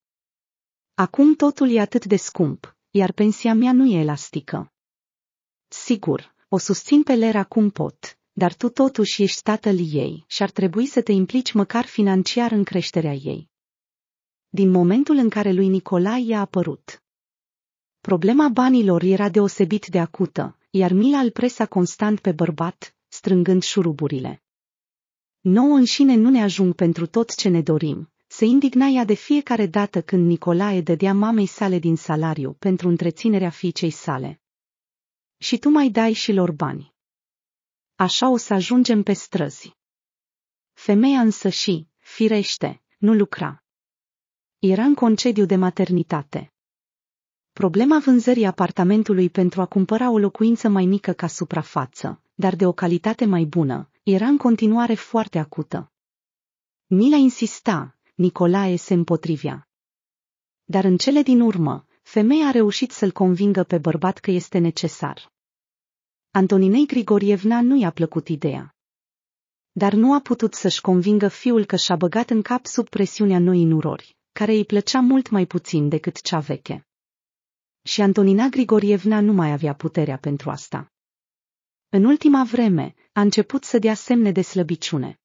Acum totul e atât de scump, iar pensia mea nu e elastică. Sigur, o susțin pe Lera cum pot, dar tu totuși ești tatăl ei și ar trebui să te implici măcar financiar în creșterea ei. Din momentul în care lui Nicolai i-a apărut, Problema banilor era deosebit de acută, iar mila îl presa constant pe bărbat, strângând șuruburile. Nouă înșine nu ne ajung pentru tot ce ne dorim, se indigna ea de fiecare dată când Nicolae dădea mamei sale din salariu pentru întreținerea fiicei sale. Și tu mai dai și lor bani. Așa o să ajungem pe străzi. Femeia însă și, firește, nu lucra. Era în concediu de maternitate. Problema vânzării apartamentului pentru a cumpăra o locuință mai mică ca suprafață, dar de o calitate mai bună, era în continuare foarte acută. Mila insista, Nicolae se împotrivea. Dar în cele din urmă, femeia a reușit să-l convingă pe bărbat că este necesar. Antoninei Grigorievna nu i-a plăcut ideea. Dar nu a putut să-și convingă fiul că și-a băgat în cap sub presiunea noii nurori, care îi plăcea mult mai puțin decât cea veche și Antonina Grigorievna nu mai avea puterea pentru asta. În ultima vreme, a început să dea semne de slăbiciune.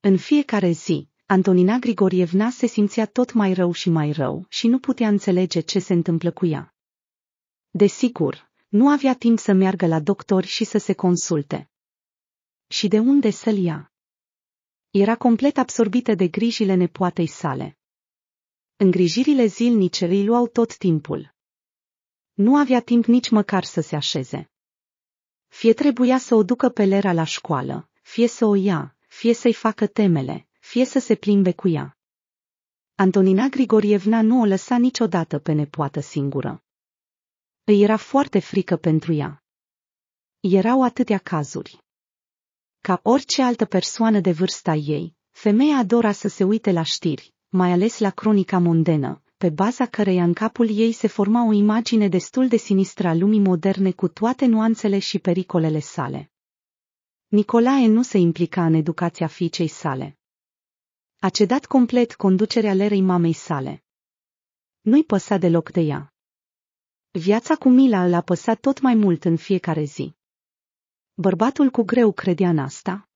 În fiecare zi, Antonina Grigorievna se simțea tot mai rău și mai rău și nu putea înțelege ce se întâmplă cu ea. Desigur, nu avea timp să meargă la doctor și să se consulte. Și de unde să-l ia? Era complet absorbită de grijile nepoatei sale. Îngrijirile zilnice îi luau tot timpul nu avea timp nici măcar să se așeze. Fie trebuia să o ducă pe Lera la școală, fie să o ia, fie să-i facă temele, fie să se plimbe cu ea. Antonina Grigorievna nu o lăsa niciodată pe nepoată singură. Îi era foarte frică pentru ea. Erau atâtea cazuri. Ca orice altă persoană de vârsta ei, femeia adora să se uite la știri, mai ales la cronica mondenă, pe baza căreia în capul ei se forma o imagine destul de sinistră a lumii moderne cu toate nuanțele și pericolele sale. Nicolae nu se implica în educația fiicei sale. A cedat complet conducerea lerei mamei sale. Nu-i păsa deloc de ea. Viața cu Mila l-a păsat tot mai mult în fiecare zi. Bărbatul cu greu credea în asta.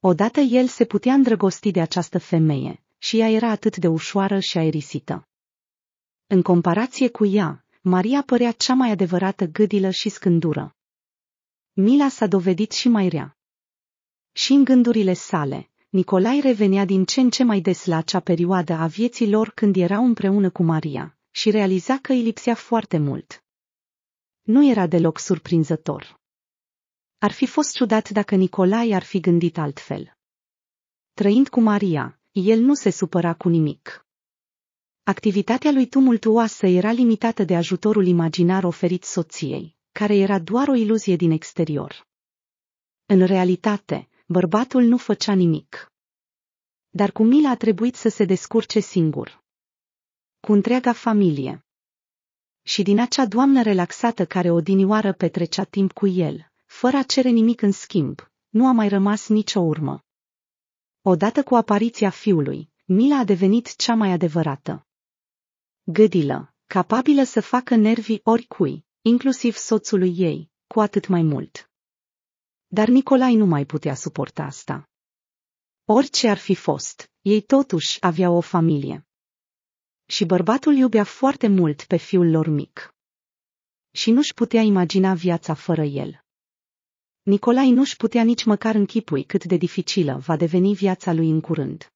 Odată el se putea îndrăgosti de această femeie, și ea era atât de ușoară și aerisită. În comparație cu ea, Maria părea cea mai adevărată gâdilă și scândură. Mila s-a dovedit și mai rea. Și în gândurile sale, Nicolai revenea din ce în ce mai des la acea perioadă a vieții lor când erau împreună cu Maria și realiza că îi lipsea foarte mult. Nu era deloc surprinzător. Ar fi fost ciudat dacă Nicolai ar fi gândit altfel. Trăind cu Maria, el nu se supăra cu nimic. Activitatea lui tumultuoasă era limitată de ajutorul imaginar oferit soției, care era doar o iluzie din exterior. În realitate, bărbatul nu făcea nimic. Dar cu Mila a trebuit să se descurce singur. Cu întreaga familie. Și din acea doamnă relaxată care odinioară petrecea timp cu el, fără a cere nimic în schimb, nu a mai rămas nicio urmă. Odată cu apariția fiului, mila a devenit cea mai adevărată. Gâdilă, capabilă să facă nervii oricui, inclusiv soțului ei, cu atât mai mult. Dar Nicolai nu mai putea suporta asta. Orice ar fi fost, ei totuși aveau o familie. Și bărbatul iubea foarte mult pe fiul lor mic. Și nu-și putea imagina viața fără el. Nicolai nu-și putea nici măcar închipui cât de dificilă va deveni viața lui în curând.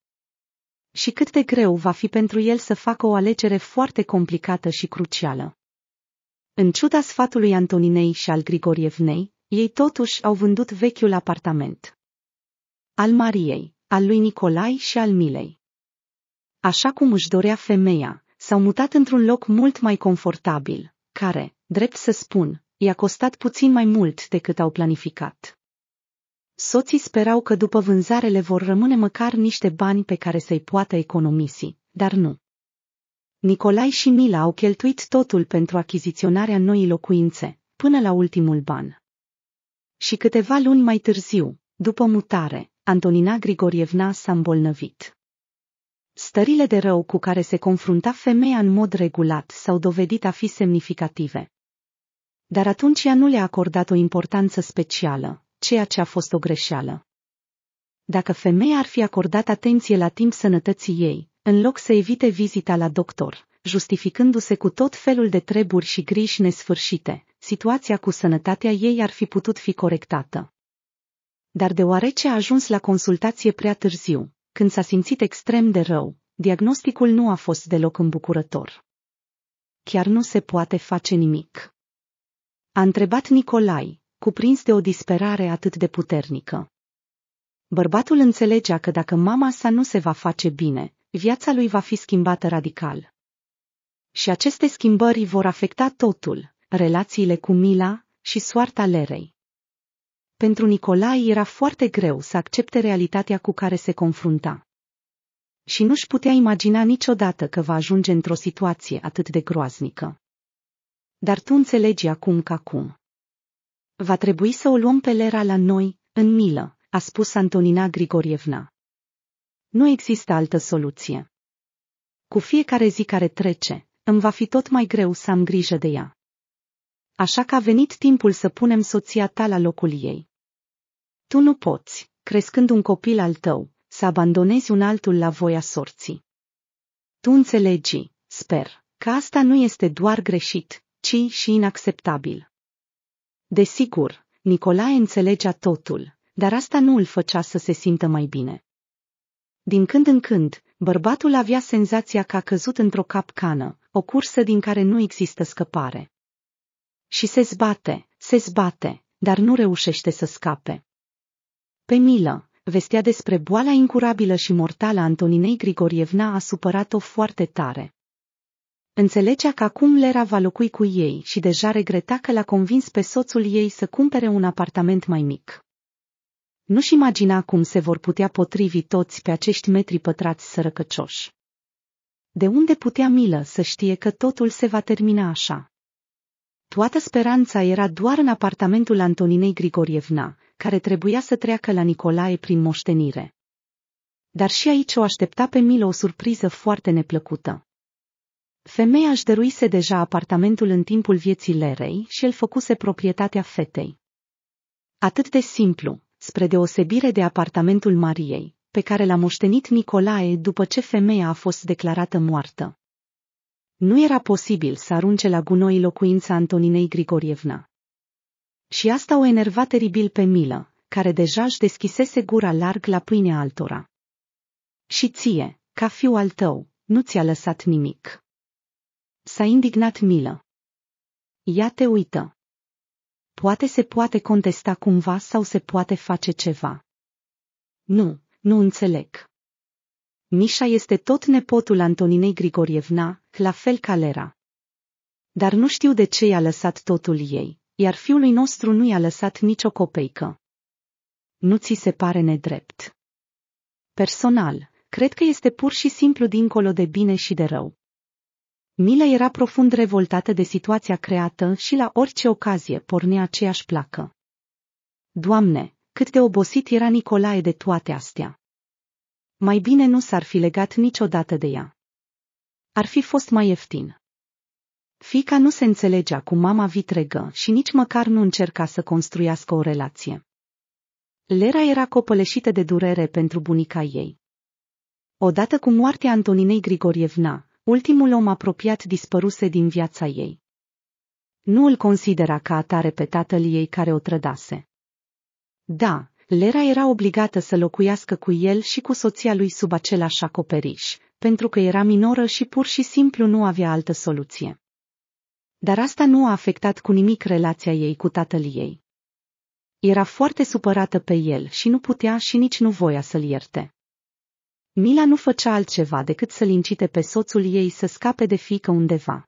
Și cât de greu va fi pentru el să facă o alegere foarte complicată și crucială. În ciuda sfatului Antoninei și al Grigorievnei, ei totuși au vândut vechiul apartament. Al Mariei, al lui Nicolai și al Milei. Așa cum își dorea femeia, s-au mutat într-un loc mult mai confortabil, care, drept să spun, i-a costat puțin mai mult decât au planificat. Soții sperau că după vânzare le vor rămâne măcar niște bani pe care să-i poată economisi, dar nu. Nicolai și Mila au cheltuit totul pentru achiziționarea noii locuințe, până la ultimul ban. Și câteva luni mai târziu, după mutare, Antonina Grigorievna s-a îmbolnăvit. Stările de rău cu care se confrunta femeia în mod regulat s-au dovedit a fi semnificative. Dar atunci ea nu le-a acordat o importanță specială, ceea ce a fost o greșeală. Dacă femeia ar fi acordat atenție la timp sănătății ei, în loc să evite vizita la doctor, justificându-se cu tot felul de treburi și griji nesfârșite, situația cu sănătatea ei ar fi putut fi corectată. Dar deoarece a ajuns la consultație prea târziu, când s-a simțit extrem de rău, diagnosticul nu a fost deloc îmbucurător. Chiar nu se poate face nimic. A întrebat Nicolai, cuprins de o disperare atât de puternică. Bărbatul înțelegea că dacă mama sa nu se va face bine, viața lui va fi schimbată radical. Și aceste schimbări vor afecta totul, relațiile cu Mila și soarta Lerei. Pentru Nicolai era foarte greu să accepte realitatea cu care se confrunta. Și nu-și putea imagina niciodată că va ajunge într-o situație atât de groaznică. Dar tu înțelegi acum că acum. Va trebui să o luăm pe Lera la noi, în milă, a spus Antonina Grigorievna. Nu există altă soluție. Cu fiecare zi care trece, îmi va fi tot mai greu să am grijă de ea. Așa că a venit timpul să punem soția ta la locul ei. Tu nu poți, crescând un copil al tău, să abandonezi un altul la voia sorții. Tu înțelegi, sper, că asta nu este doar greșit, ci și inacceptabil. Desigur, Nicolae înțelegea totul, dar asta nu îl făcea să se simtă mai bine. Din când în când, bărbatul avea senzația că a căzut într-o capcană, o cursă din care nu există scăpare. Și se zbate, se zbate, dar nu reușește să scape. Pe milă, vestea despre boala incurabilă și mortală a Antoninei Grigorievna a supărat-o foarte tare. Înțelegea că acum Lera va locui cu ei și deja regreta că l-a convins pe soțul ei să cumpere un apartament mai mic. Nu-și imagina cum se vor putea potrivi toți pe acești metri pătrați sărăcăcioși. De unde putea milă să știe că totul se va termina așa? Toată speranța era doar în apartamentul Antoninei Grigorievna, care trebuia să treacă la Nicolae prin moștenire. Dar și aici o aștepta pe Milă o surpriză foarte neplăcută. Femeia își dăruise deja apartamentul în timpul vieții Lerei și el făcuse proprietatea fetei. Atât de simplu, spre deosebire de apartamentul Mariei, pe care l-a moștenit Nicolae după ce femeia a fost declarată moartă. Nu era posibil să arunce la gunoi locuința Antoninei Grigorievna. Și asta o enerva teribil pe Milă, care deja își deschisese gura larg la pâinea altora. Și ție, ca fiul al tău, nu ți-a lăsat nimic. S-a indignat Milă. Ia te uită. Poate se poate contesta cumva sau se poate face ceva. Nu, nu înțeleg. Mișa este tot nepotul Antoninei Grigorievna, la fel ca Lera. Dar nu știu de ce i-a lăsat totul ei, iar fiului nostru nu i-a lăsat nicio copeică. Nu ți se pare nedrept. Personal, cred că este pur și simplu dincolo de bine și de rău. Mila era profund revoltată de situația creată și la orice ocazie pornea aceeași placă. Doamne, cât de obosit era Nicolae de toate astea! Mai bine nu s-ar fi legat niciodată de ea. Ar fi fost mai ieftin. Fica nu se înțelegea cu mama vitregă și nici măcar nu încerca să construiască o relație. Lera era copăleșită de durere pentru bunica ei. Odată cu moartea Antoninei Grigorievna, ultimul om apropiat dispăruse din viața ei. Nu îl considera ca atare pe tatăl ei care o trădase. Da, Lera era obligată să locuiască cu el și cu soția lui sub același acoperiș, pentru că era minoră și pur și simplu nu avea altă soluție. Dar asta nu a afectat cu nimic relația ei cu tatăl ei. Era foarte supărată pe el și nu putea și nici nu voia să-l ierte. Mila nu făcea altceva decât să-l incite pe soțul ei să scape de fică undeva.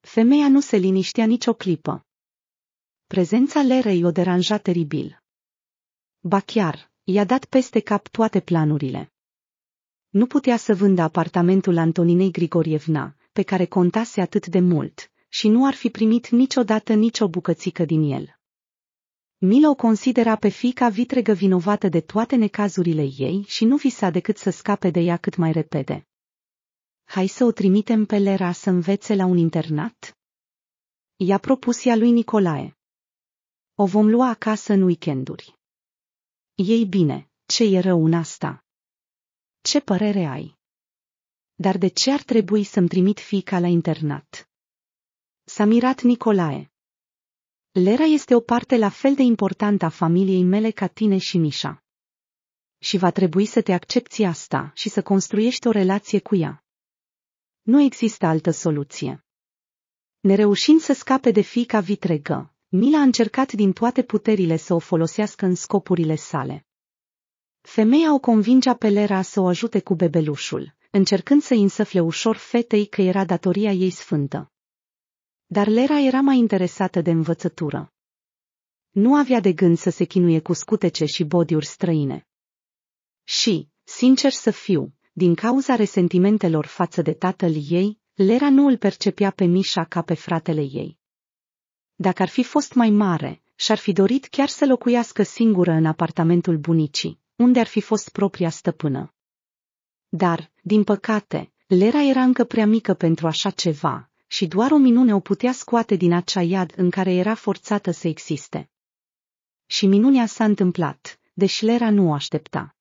Femeia nu se liniștea nicio clipă. Prezența Lerei o deranja teribil. Ba chiar, i-a dat peste cap toate planurile. Nu putea să vândă apartamentul Antoninei Grigorievna, pe care contase atât de mult, și nu ar fi primit niciodată nicio bucățică din el. Milo o considera pe fica vitregă vinovată de toate necazurile ei și nu visa decât să scape de ea cât mai repede. Hai să o trimitem pe Lera să învețe la un internat? I-a propus ea lui Nicolae. O vom lua acasă în weekenduri. Ei bine, ce e rău în asta? Ce părere ai? Dar de ce ar trebui să-mi trimit fica la internat? S-a mirat Nicolae. Lera este o parte la fel de importantă a familiei mele ca tine și Mișa. Și va trebui să te accepti asta și să construiești o relație cu ea. Nu există altă soluție. Nereușind să scape de fica vitregă, Mila a încercat din toate puterile să o folosească în scopurile sale. Femeia o convingea pe Lera să o ajute cu bebelușul, încercând să însăfle ușor fetei că era datoria ei sfântă. Dar Lera era mai interesată de învățătură. Nu avea de gând să se chinuie cu scutece și bodiuri străine. Și, sincer să fiu, din cauza resentimentelor față de tatăl ei, Lera nu îl percepea pe Mișa ca pe fratele ei. Dacă ar fi fost mai mare, și-ar fi dorit chiar să locuiască singură în apartamentul bunicii, unde ar fi fost propria stăpână. Dar, din păcate, Lera era încă prea mică pentru așa ceva, și doar o minune o putea scoate din acea iad în care era forțată să existe. Și minunea s-a întâmplat, deși Lera nu o aștepta.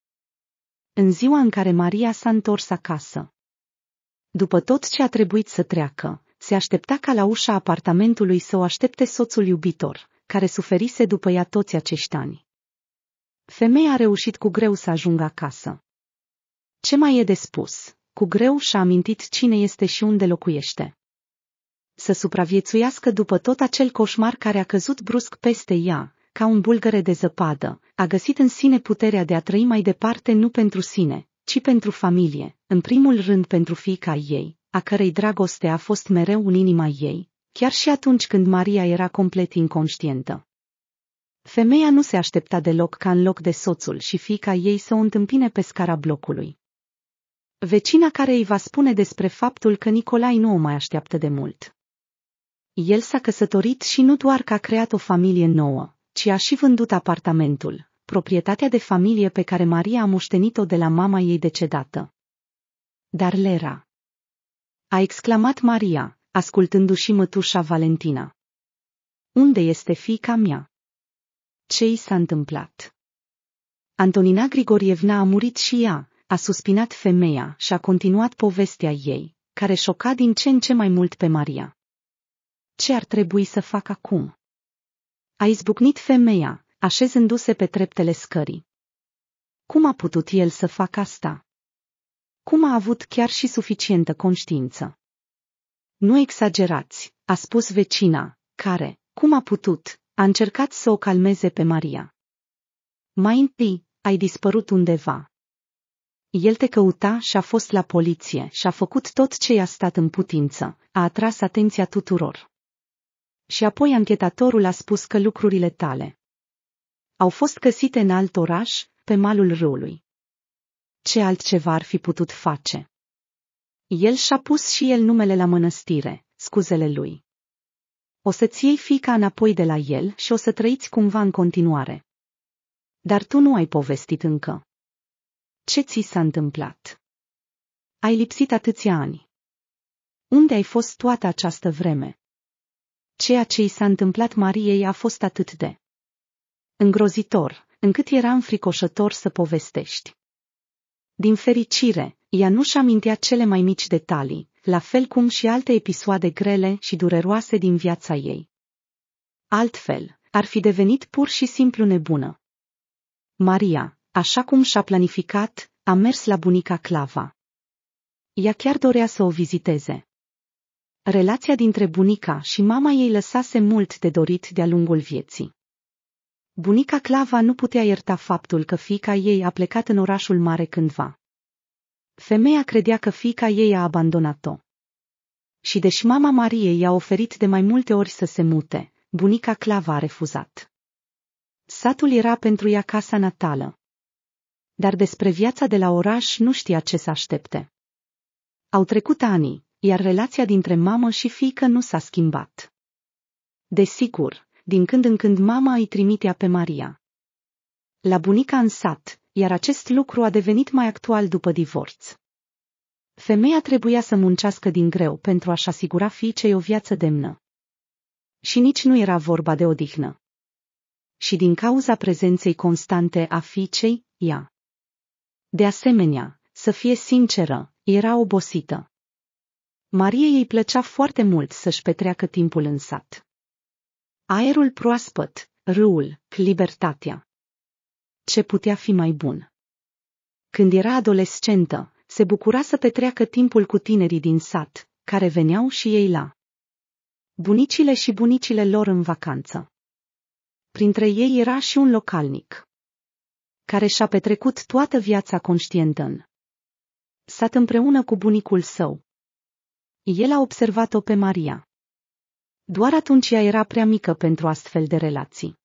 În ziua în care Maria s-a întors acasă, după tot ce a trebuit să treacă, se aștepta ca la ușa apartamentului să o aștepte soțul iubitor, care suferise după ea toți acești ani. Femeia a reușit cu greu să ajungă acasă. Ce mai e de spus? Cu greu și-a amintit cine este și unde locuiește să supraviețuiască după tot acel coșmar care a căzut brusc peste ea, ca un bulgăre de zăpadă, a găsit în sine puterea de a trăi mai departe nu pentru sine, ci pentru familie, în primul rând pentru fiica ei, a cărei dragoste a fost mereu în inima ei, chiar și atunci când Maria era complet inconștientă. Femeia nu se aștepta deloc ca în loc de soțul și fiica ei să o întâmpine pe scara blocului. Vecina care îi va spune despre faptul că Nicolai nu o mai așteaptă de mult. El s-a căsătorit și nu doar că a creat o familie nouă, ci a și vândut apartamentul, proprietatea de familie pe care Maria a moștenit-o de la mama ei decedată. Dar Lera. A exclamat Maria, ascultându-și mătușa Valentina. Unde este fica mea? Ce i s-a întâmplat? Antonina Grigorievna a murit și ea, a suspinat femeia și a continuat povestea ei, care șoca din ce în ce mai mult pe Maria. Ce ar trebui să fac acum? A izbucnit femeia, așezându-se pe treptele scării. Cum a putut el să facă asta? Cum a avut chiar și suficientă conștiință? Nu exagerați, a spus vecina, care, cum a putut, a încercat să o calmeze pe Maria. Mai întâi, ai dispărut undeva. El te căuta și a fost la poliție și a făcut tot ce i-a stat în putință, a atras atenția tuturor și apoi anchetatorul a spus că lucrurile tale au fost găsite în alt oraș, pe malul râului. Ce altceva ar fi putut face? El și-a pus și el numele la mănăstire, scuzele lui. O să-ți iei fica înapoi de la el și o să trăiți cumva în continuare. Dar tu nu ai povestit încă. Ce ți s-a întâmplat? Ai lipsit atâția ani. Unde ai fost toată această vreme? Ceea ce i s-a întâmplat Mariei a fost atât de îngrozitor, încât era înfricoșător să povestești. Din fericire, ea nu-și amintea cele mai mici detalii, la fel cum și alte episoade grele și dureroase din viața ei. Altfel, ar fi devenit pur și simplu nebună. Maria, așa cum și-a planificat, a mers la bunica Clava. Ea chiar dorea să o viziteze. Relația dintre bunica și mama ei lăsase mult de dorit de-a lungul vieții. Bunica Clava nu putea ierta faptul că fica ei a plecat în orașul mare cândva. Femeia credea că fica ei a abandonat-o. Și deși mama Marie i-a oferit de mai multe ori să se mute, bunica Clava a refuzat. Satul era pentru ea casa natală. Dar despre viața de la oraș nu știa ce să aștepte. Au trecut ani, iar relația dintre mamă și fiică nu s-a schimbat. Desigur, din când în când mama îi trimitea pe Maria. La bunica în sat, iar acest lucru a devenit mai actual după divorț. Femeia trebuia să muncească din greu pentru a-și asigura fiicei o viață demnă. Și nici nu era vorba de odihnă. Și din cauza prezenței constante a fiicei, ea. De asemenea, să fie sinceră, era obosită. Marie îi plăcea foarte mult să-și petreacă timpul în sat. Aerul proaspăt, râul, libertatea. Ce putea fi mai bun? Când era adolescentă, se bucura să petreacă timpul cu tinerii din sat, care veneau și ei la bunicile și bunicile lor în vacanță. Printre ei era și un localnic, care și-a petrecut toată viața conștientă în sat împreună cu bunicul său, el a observat-o pe Maria. Doar atunci ea era prea mică pentru astfel de relații.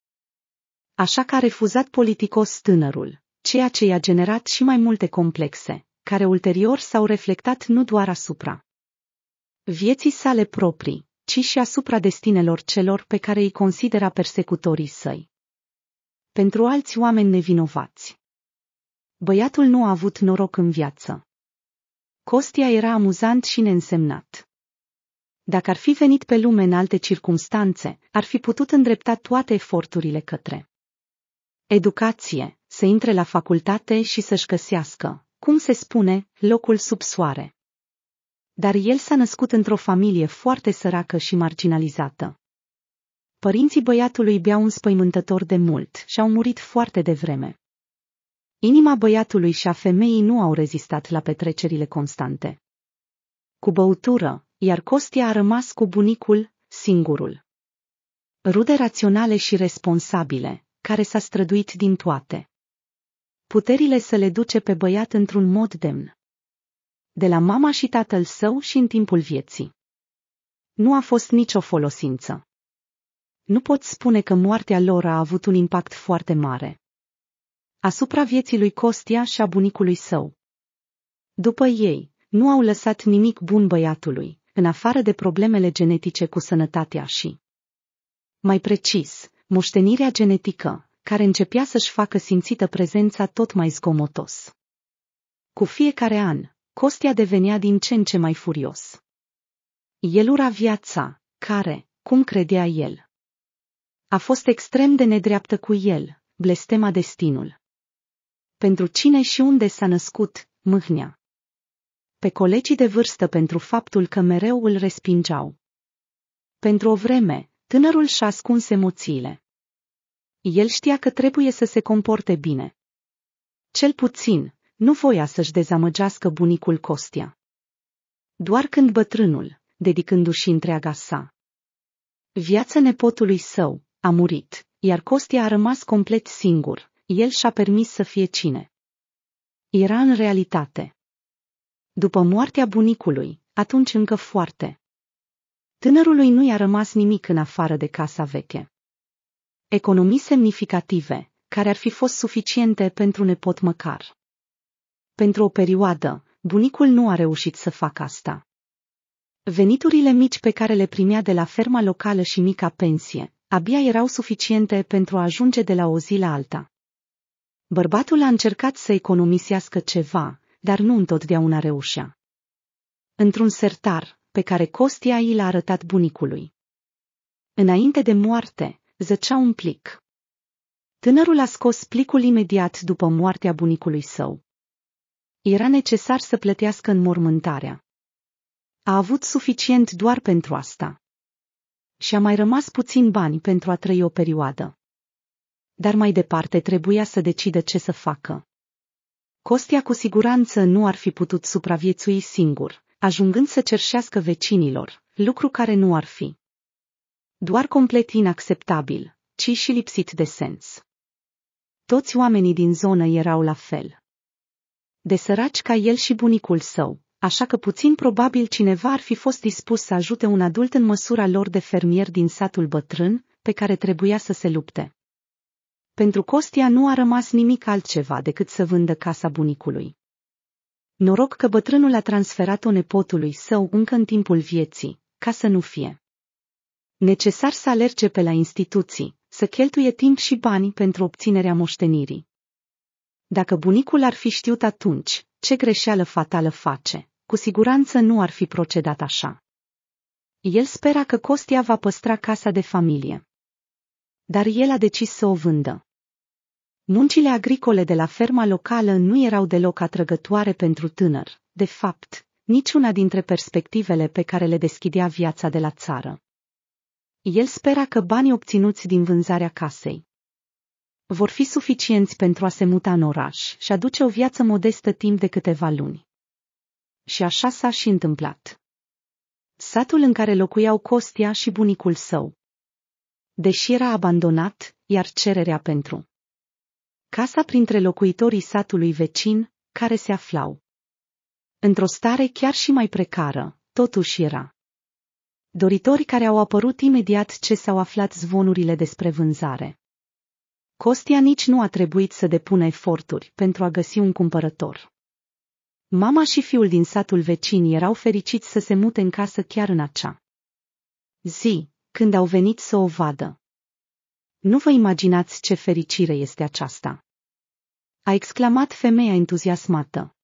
Așa că a refuzat politicos tânărul, ceea ce i-a generat și mai multe complexe, care ulterior s-au reflectat nu doar asupra vieții sale proprii, ci și asupra destinelor celor pe care îi considera persecutorii săi. Pentru alți oameni nevinovați. Băiatul nu a avut noroc în viață. Costia era amuzant și neînsemnat. Dacă ar fi venit pe lume în alte circunstanțe, ar fi putut îndrepta toate eforturile către educație, să intre la facultate și să-și găsească, cum se spune, locul sub soare. Dar el s-a născut într-o familie foarte săracă și marginalizată. Părinții băiatului beau spăimântător de mult și au murit foarte devreme. Inima băiatului și a femeii nu au rezistat la petrecerile constante. Cu băutură, iar Costia a rămas cu bunicul, singurul. Rude raționale și responsabile, care s-a străduit din toate. Puterile să le duce pe băiat într-un mod demn. De la mama și tatăl său și în timpul vieții. Nu a fost nicio folosință. Nu pot spune că moartea lor a avut un impact foarte mare asupra vieții lui Costia și a bunicului său. După ei, nu au lăsat nimic bun băiatului, în afară de problemele genetice cu sănătatea și, mai precis, moștenirea genetică, care începea să-și facă simțită prezența tot mai zgomotos. Cu fiecare an, Costia devenea din ce în ce mai furios. El ura viața, care, cum credea el, a fost extrem de nedreaptă cu el, blestema destinul pentru cine și unde s-a născut, mâhnea. Pe colegii de vârstă pentru faptul că mereu îl respingeau. Pentru o vreme, tânărul și-a ascuns emoțiile. El știa că trebuie să se comporte bine. Cel puțin, nu voia să-și dezamăgească bunicul Costia. Doar când bătrânul, dedicându-și întreaga sa, viața nepotului său, a murit, iar Costia a rămas complet singur el și-a permis să fie cine. Era în realitate. După moartea bunicului, atunci încă foarte. Tânărului nu i-a rămas nimic în afară de casa veche. Economii semnificative, care ar fi fost suficiente pentru nepot măcar. Pentru o perioadă, bunicul nu a reușit să facă asta. Veniturile mici pe care le primea de la ferma locală și mica pensie, abia erau suficiente pentru a ajunge de la o zi la alta. Bărbatul a încercat să economisească ceva, dar nu întotdeauna reușea. Într-un sertar, pe care Costia i l-a arătat bunicului. Înainte de moarte, zăcea un plic. Tânărul a scos plicul imediat după moartea bunicului său. Era necesar să plătească înmormântarea. A avut suficient doar pentru asta. Și a mai rămas puțin bani pentru a trăi o perioadă dar mai departe trebuia să decide ce să facă. Costia cu siguranță nu ar fi putut supraviețui singur, ajungând să cerșească vecinilor, lucru care nu ar fi doar complet inacceptabil, ci și lipsit de sens. Toți oamenii din zonă erau la fel. De săraci ca el și bunicul său, așa că puțin probabil cineva ar fi fost dispus să ajute un adult în măsura lor de fermier din satul bătrân, pe care trebuia să se lupte. Pentru Costia nu a rămas nimic altceva decât să vândă casa bunicului. Noroc că bătrânul a transferat-o nepotului său încă în timpul vieții, ca să nu fie. Necesar să alerge pe la instituții, să cheltuie timp și bani pentru obținerea moștenirii. Dacă bunicul ar fi știut atunci ce greșeală fatală face, cu siguranță nu ar fi procedat așa. El spera că Costia va păstra casa de familie. Dar el a decis să o vândă. Muncile agricole de la ferma locală nu erau deloc atrăgătoare pentru tânăr, de fapt, niciuna dintre perspectivele pe care le deschidea viața de la țară. El spera că banii obținuți din vânzarea casei vor fi suficienți pentru a se muta în oraș și aduce o viață modestă timp de câteva luni. Și așa s-a și întâmplat. Satul în care locuiau Costia și bunicul său. Deși era abandonat, iar cererea pentru casa printre locuitorii satului vecin, care se aflau. Într-o stare chiar și mai precară, totuși era. Doritori care au apărut imediat ce s-au aflat zvonurile despre vânzare. Costia nici nu a trebuit să depună eforturi pentru a găsi un cumpărător. Mama și fiul din satul vecin erau fericiți să se mute în casă chiar în acea zi, când au venit să o vadă. Nu vă imaginați ce fericire este aceasta! A exclamat femeia entuziasmată.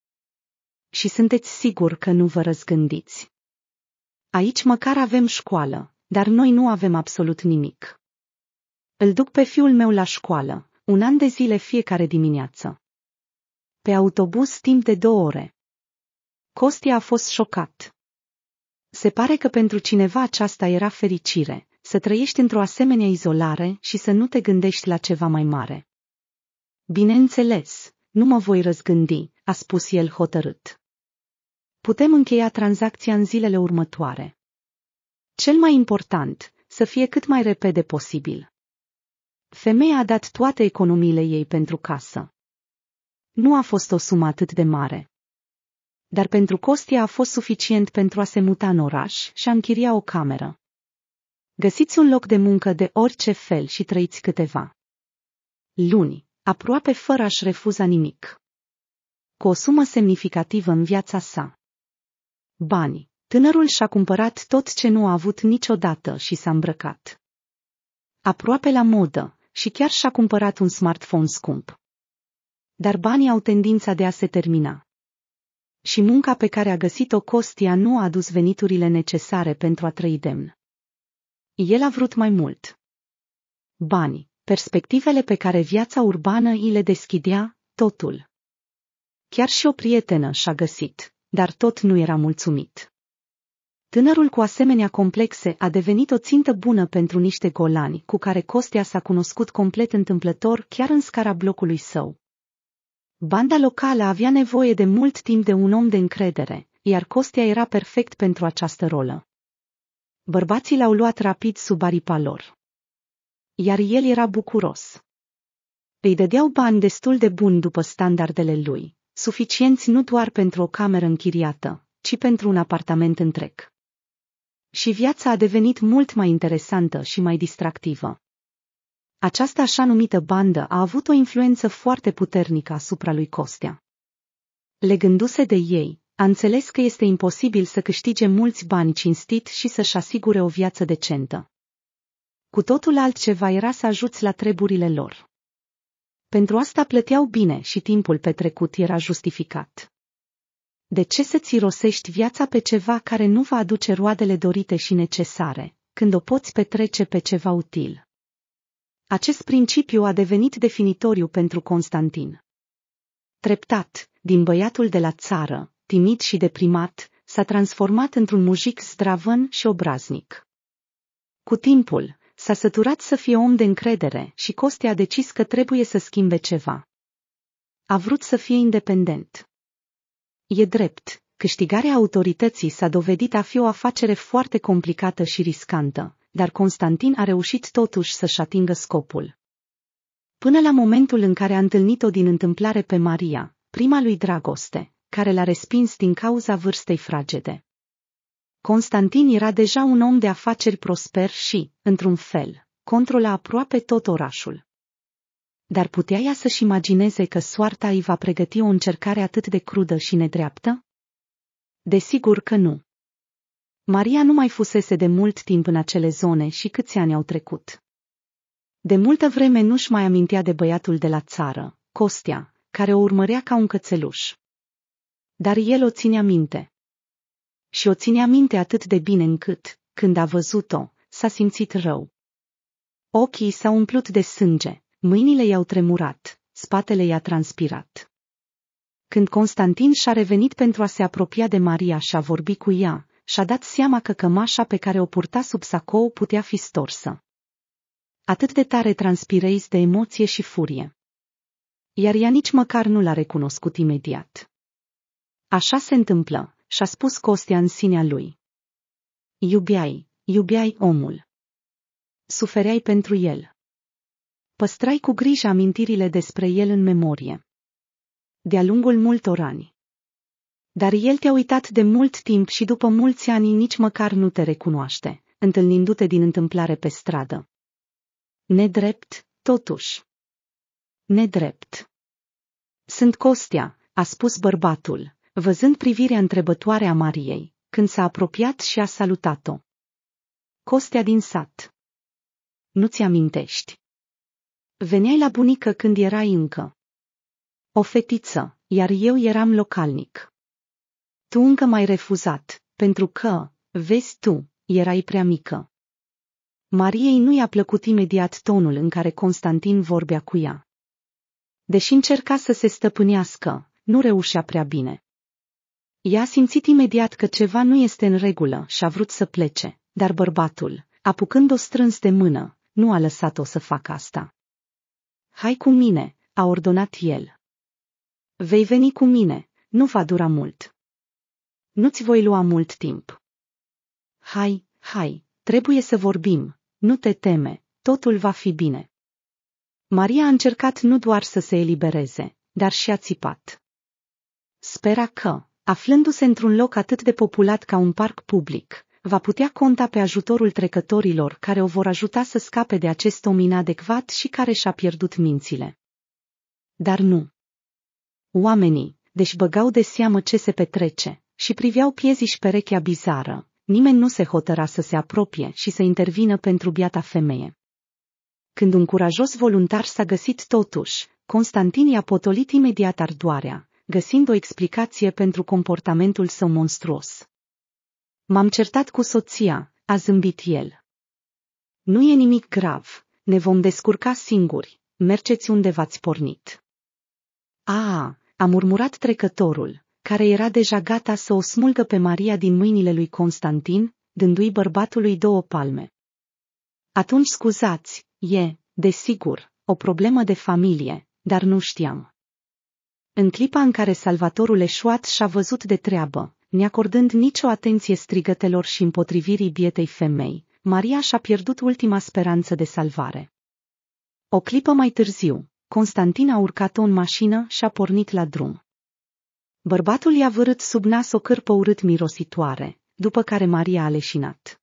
Și sunteți sigur că nu vă răzgândiți. Aici măcar avem școală, dar noi nu avem absolut nimic. Îl duc pe fiul meu la școală, un an de zile fiecare dimineață. Pe autobuz timp de două ore. Costia a fost șocat. Se pare că pentru cineva aceasta era fericire, să trăiești într-o asemenea izolare și să nu te gândești la ceva mai mare. Bineînțeles, nu mă voi răzgândi, a spus el hotărât. Putem încheia tranzacția în zilele următoare. Cel mai important, să fie cât mai repede posibil. Femeia a dat toate economiile ei pentru casă. Nu a fost o sumă atât de mare. Dar pentru Costia a fost suficient pentru a se muta în oraș și a închiria o cameră. Găsiți un loc de muncă de orice fel și trăiți câteva luni, aproape fără a-și refuza nimic. Cu o sumă semnificativă în viața sa. Bani. Tânărul și-a cumpărat tot ce nu a avut niciodată și s-a îmbrăcat. Aproape la modă, și chiar și-a cumpărat un smartphone scump. Dar banii au tendința de a se termina. Și munca pe care a găsit-o Costia nu a adus veniturile necesare pentru a trăi demn. El a vrut mai mult. bani, perspectivele pe care viața urbană îi le deschidea, totul. Chiar și o prietenă și-a găsit, dar tot nu era mulțumit. Tânărul cu asemenea complexe a devenit o țintă bună pentru niște golani cu care Costea s-a cunoscut complet întâmplător chiar în scara blocului său. Banda locală avea nevoie de mult timp de un om de încredere, iar Costea era perfect pentru această rolă. Bărbații l-au luat rapid sub aripa lor. Iar el era bucuros. Îi dădeau bani destul de buni după standardele lui, suficienți nu doar pentru o cameră închiriată, ci pentru un apartament întreg. Și viața a devenit mult mai interesantă și mai distractivă. Această așa numită bandă a avut o influență foarte puternică asupra lui Costea. Legându-se de ei, a înțeles că este imposibil să câștige mulți bani cinstit și să-și asigure o viață decentă. Cu totul altceva era să ajuți la treburile lor. Pentru asta plăteau bine și timpul petrecut era justificat. De ce să-ți rosești viața pe ceva care nu va aduce roadele dorite și necesare, când o poți petrece pe ceva util? Acest principiu a devenit definitoriu pentru Constantin. Treptat, din băiatul de la țară, timid și deprimat, s-a transformat într-un mujic stravân și obraznic. Cu timpul, s-a săturat să fie om de încredere și costea a decis că trebuie să schimbe ceva. A vrut să fie independent. E drept, câștigarea autorității s-a dovedit a fi o afacere foarte complicată și riscantă, dar Constantin a reușit totuși să-și atingă scopul. Până la momentul în care a întâlnit-o din întâmplare pe Maria, prima lui dragoste, care l-a respins din cauza vârstei fragede. Constantin era deja un om de afaceri prosper și, într-un fel, controla aproape tot orașul. Dar putea ea să-și imagineze că soarta îi va pregăti o încercare atât de crudă și nedreaptă? Desigur că nu. Maria nu mai fusese de mult timp în acele zone și câți ani au trecut. De multă vreme nu-și mai amintea de băiatul de la țară, Costea, care o urmărea ca un cățeluș. Dar el o ținea minte. Și o ținea minte atât de bine încât, când a văzut-o, s-a simțit rău. Ochii s-au umplut de sânge, mâinile i-au tremurat, spatele i-a transpirat. Când Constantin și-a revenit pentru a se apropia de Maria și a vorbi cu ea, și-a dat seama că cămașa pe care o purta sub sacou putea fi storsă. Atât de tare transpirezi de emoție și furie. Iar ea nici măcar nu l-a recunoscut imediat. Așa se întâmplă, și-a spus Costea în sinea lui. Iubiai, iubiai omul. Sufereai pentru el. Păstrai cu grijă amintirile despre el în memorie. De-a lungul multor ani. Dar el te-a uitat de mult timp și după mulți ani nici măcar nu te recunoaște, întâlnindu-te din întâmplare pe stradă. Nedrept, totuși. Nedrept. Sunt Costea, a spus bărbatul, văzând privirea întrebătoare a Mariei, când s-a apropiat și a salutat-o. Costea din sat. Nu ți amintești. Veneai la bunică când erai încă. O fetiță, iar eu eram localnic. Tu încă m-ai refuzat, pentru că, vezi tu, erai prea mică. Mariei nu i-a plăcut imediat tonul în care Constantin vorbea cu ea. Deși încerca să se stăpânească, nu reușea prea bine. Ea a simțit imediat că ceva nu este în regulă și a vrut să plece, dar bărbatul, apucând-o strâns de mână, nu a lăsat-o să facă asta. Hai cu mine, a ordonat el. Vei veni cu mine, nu va dura mult. Nu-ți voi lua mult timp. Hai, hai, trebuie să vorbim, nu te teme, totul va fi bine. Maria a încercat nu doar să se elibereze, dar și a țipat. Spera că, Aflându-se într-un loc atât de populat ca un parc public, va putea conta pe ajutorul trecătorilor care o vor ajuta să scape de acest om inadecvat și care și-a pierdut mințile. Dar nu. Oamenii, deși băgau de seamă ce se petrece, și priveau piezii și perechea bizară, nimeni nu se hotăra să se apropie și să intervină pentru biata femeie. Când un curajos voluntar s-a găsit totuși, Constantin i-a potolit imediat ardoarea, găsind o explicație pentru comportamentul său monstruos. M-am certat cu soția, a zâmbit el. Nu e nimic grav, ne vom descurca singuri, mergeți unde v-ați pornit. A, a murmurat trecătorul, care era deja gata să o smulgă pe Maria din mâinile lui Constantin, dându-i bărbatului două palme. Atunci scuzați, e, desigur, o problemă de familie, dar nu știam. În clipa în care salvatorul eșuat și-a văzut de treabă, neacordând nicio atenție strigătelor și împotrivirii bietei femei, Maria și-a pierdut ultima speranță de salvare. O clipă mai târziu, Constantin a urcat-o în mașină și a pornit la drum. Bărbatul i-a vărât sub nas o cârpă urât mirositoare, după care Maria a leșinat.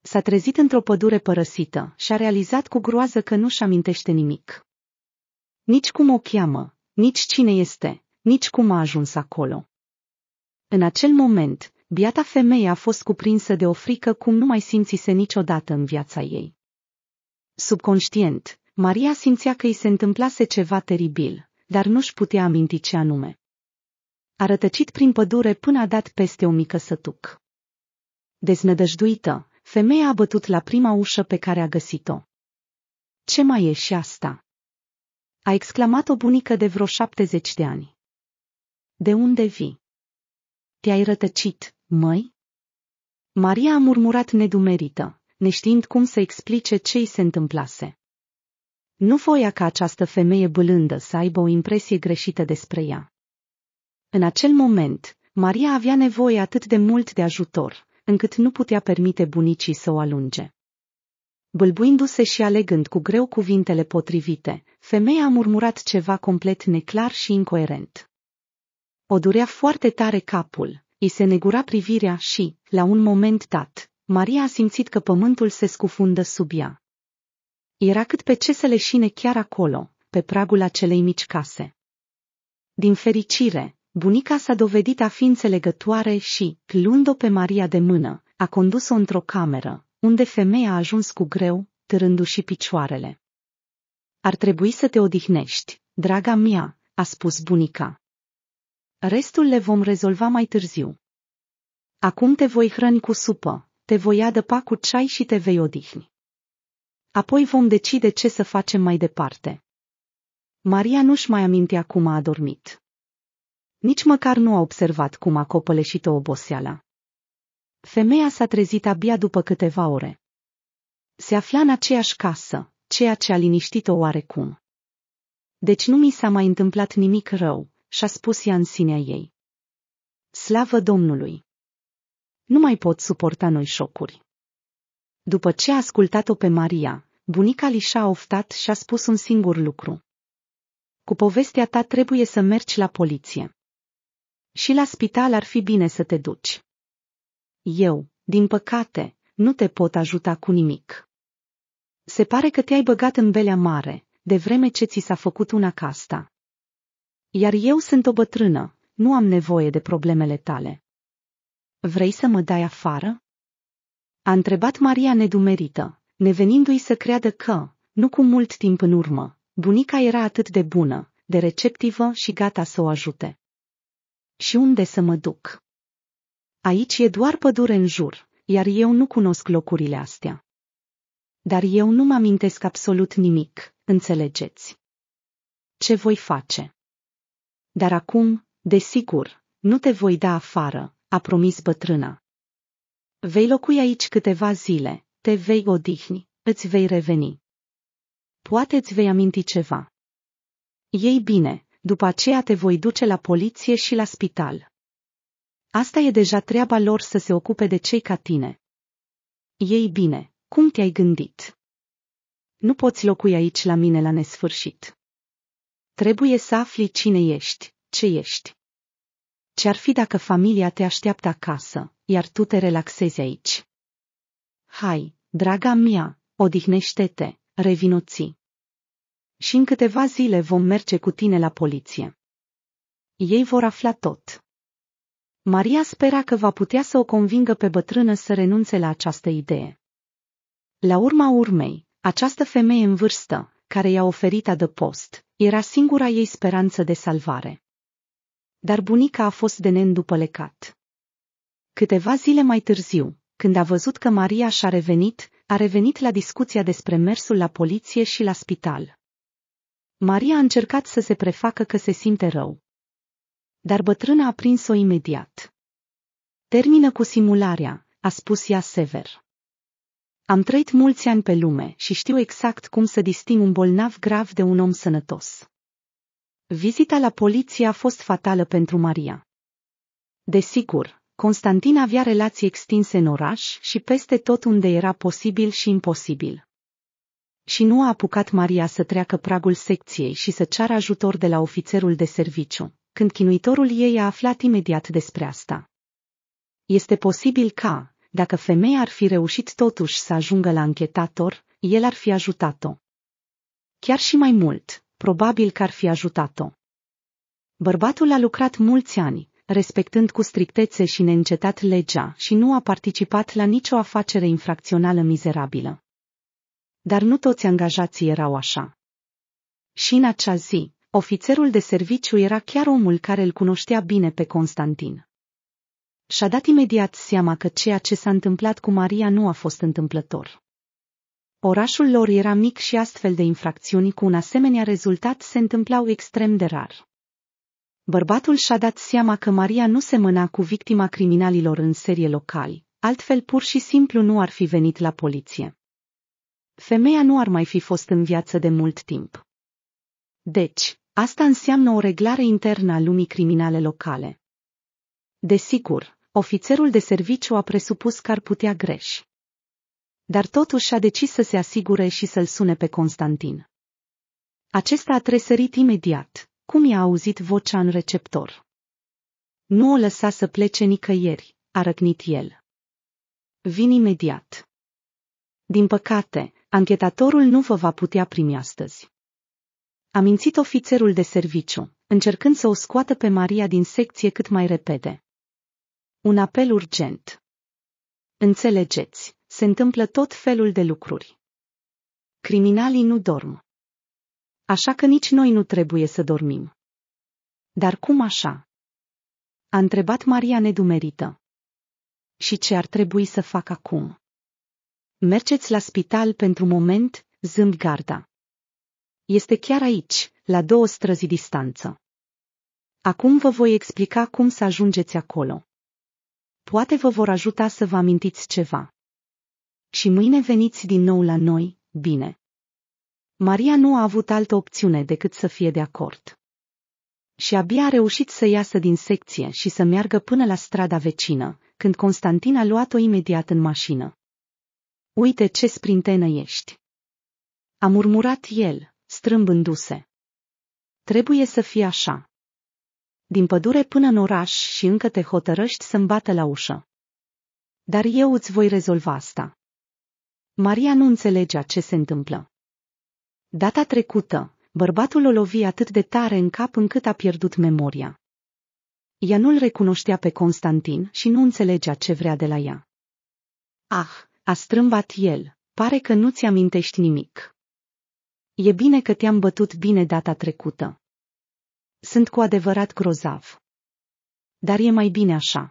S-a trezit într-o pădure părăsită și a realizat cu groază că nu-și amintește nimic. Nici cum o cheamă, nici cine este, nici cum a ajuns acolo. În acel moment, biata femeie a fost cuprinsă de o frică cum nu mai simțise niciodată în viața ei. Subconștient, Maria simțea că îi se întâmplase ceva teribil, dar nu-și putea aminti ce anume. A rătăcit prin pădure până a dat peste o mică sătuc. Deznădăjduită, femeia a bătut la prima ușă pe care a găsit-o. Ce mai e și asta? A exclamat o bunică de vreo șaptezeci de ani. De unde vii? Te-ai rătăcit, măi? Maria a murmurat nedumerită, neștiind cum să explice ce i se întâmplase. Nu voia ca această femeie bălândă să aibă o impresie greșită despre ea. În acel moment, Maria avea nevoie atât de mult de ajutor, încât nu putea permite bunicii să o alunge. Bâlbuindu-se și alegând cu greu cuvintele potrivite, femeia a murmurat ceva complet neclar și incoerent. O durea foarte tare capul, îi se negura privirea și, la un moment dat, Maria a simțit că pământul se scufundă sub ea. Era cât pe ce să leșine chiar acolo, pe pragul acelei mici case. Din fericire, bunica s-a dovedit a fi înțelegătoare și, luând-o pe Maria de mână, a condus-o într-o cameră, unde femeia a ajuns cu greu, târându-și picioarele. Ar trebui să te odihnești, draga mea, a spus bunica. Restul le vom rezolva mai târziu. Acum te voi hrăni cu supă, te voi adăpa cu ceai și te vei odihni. Apoi vom decide ce să facem mai departe. Maria nu-și mai amintea cum a adormit. Nici măcar nu a observat cum a copăleșit-o oboseala. Femeia s-a trezit abia după câteva ore. Se afla în aceeași casă, ceea ce a liniștit-o oarecum. Deci nu mi s-a mai întâmplat nimic rău, și-a spus ea în sinea ei. Slavă Domnului! Nu mai pot suporta noi șocuri. După ce a ascultat-o pe Maria, bunica Lișa a oftat și a spus un singur lucru. Cu povestea ta trebuie să mergi la poliție. Și la spital ar fi bine să te duci. Eu, din păcate, nu te pot ajuta cu nimic. Se pare că te-ai băgat în belea mare, de vreme ce ți s-a făcut una ca asta. Iar eu sunt o bătrână, nu am nevoie de problemele tale. Vrei să mă dai afară? A întrebat Maria nedumerită, nevenindu-i să creadă că, nu cu mult timp în urmă, bunica era atât de bună, de receptivă și gata să o ajute. Și unde să mă duc? Aici e doar pădure în jur, iar eu nu cunosc locurile astea. Dar eu nu mă amintesc absolut nimic, înțelegeți. Ce voi face? Dar acum, desigur, nu te voi da afară, a promis bătrâna. Vei locui aici câteva zile, te vei odihni, îți vei reveni. Poate îți vei aminti ceva. Ei bine, după aceea te voi duce la poliție și la spital. Asta e deja treaba lor să se ocupe de cei ca tine. Ei bine, cum te-ai gândit? Nu poți locui aici la mine la nesfârșit. Trebuie să afli cine ești, ce ești. Ce-ar fi dacă familia te așteaptă acasă, iar tu te relaxezi aici? Hai, draga mea, odihnește-te, revinoți. Și în câteva zile vom merge cu tine la poliție. Ei vor afla tot. Maria spera că va putea să o convingă pe bătrână să renunțe la această idee. La urma urmei, această femeie în vârstă, care i-a oferit adăpost, era singura ei speranță de salvare. Dar bunica a fost de neîndupălecat. Câteva zile mai târziu, când a văzut că Maria și-a revenit, a revenit la discuția despre mersul la poliție și la spital. Maria a încercat să se prefacă că se simte rău, dar bătrâna a prins-o imediat. Termină cu simularea, a spus ea sever. Am trăit mulți ani pe lume și știu exact cum să disting un bolnav grav de un om sănătos. Vizita la poliție a fost fatală pentru Maria. Desigur, Constantin avea relații extinse în oraș și peste tot unde era posibil și imposibil. Și nu a apucat Maria să treacă pragul secției și să ceară ajutor de la ofițerul de serviciu când chinuitorul ei a aflat imediat despre asta. Este posibil ca, dacă femeia ar fi reușit totuși să ajungă la închetator, el ar fi ajutat-o. Chiar și mai mult, probabil că ar fi ajutat-o. Bărbatul a lucrat mulți ani, respectând cu strictețe și neîncetat legea și nu a participat la nicio afacere infracțională mizerabilă. Dar nu toți angajații erau așa. Și în acea zi, Ofițerul de serviciu era chiar omul care îl cunoștea bine pe Constantin. Și-a dat imediat seama că ceea ce s-a întâmplat cu Maria nu a fost întâmplător. Orașul lor era mic și astfel de infracțiuni cu un asemenea rezultat se întâmplau extrem de rar. Bărbatul și-a dat seama că Maria nu se mâna cu victima criminalilor în serie locali, altfel pur și simplu nu ar fi venit la poliție. Femeia nu ar mai fi fost în viață de mult timp. Deci, asta înseamnă o reglare internă a lumii criminale locale. Desigur, ofițerul de serviciu a presupus că ar putea greși. Dar totuși a decis să se asigure și să-l sune pe Constantin. Acesta a tresărit imediat, cum i-a auzit vocea în receptor. Nu o lăsa să plece nicăieri, a răcnit el. Vin imediat. Din păcate, anchetatorul nu vă va putea primi astăzi. A mințit ofițerul de serviciu, încercând să o scoată pe Maria din secție cât mai repede. Un apel urgent. Înțelegeți, se întâmplă tot felul de lucruri. Criminalii nu dorm. Așa că nici noi nu trebuie să dormim. Dar cum așa? A întrebat Maria nedumerită. Și ce ar trebui să fac acum? Mergeți la spital pentru moment, zâmbi garda. Este chiar aici, la două străzi distanță. Acum vă voi explica cum să ajungeți acolo. Poate vă vor ajuta să vă amintiți ceva. Și mâine veniți din nou la noi, bine. Maria nu a avut altă opțiune decât să fie de acord. Și abia a reușit să iasă din secție și să meargă până la strada vecină, când Constantin a luat-o imediat în mașină. Uite ce sprintenă ești! A murmurat el, strâmbându-se. Trebuie să fie așa. Din pădure până în oraș și încă te hotărăști să-mi bată la ușă. Dar eu îți voi rezolva asta. Maria nu înțelegea ce se întâmplă. Data trecută, bărbatul o lovi atât de tare în cap încât a pierdut memoria. Ea nu-l recunoștea pe Constantin și nu înțelegea ce vrea de la ea. Ah, a strâmbat el, pare că nu-ți amintești nimic. E bine că te-am bătut bine data trecută. Sunt cu adevărat grozav. Dar e mai bine așa.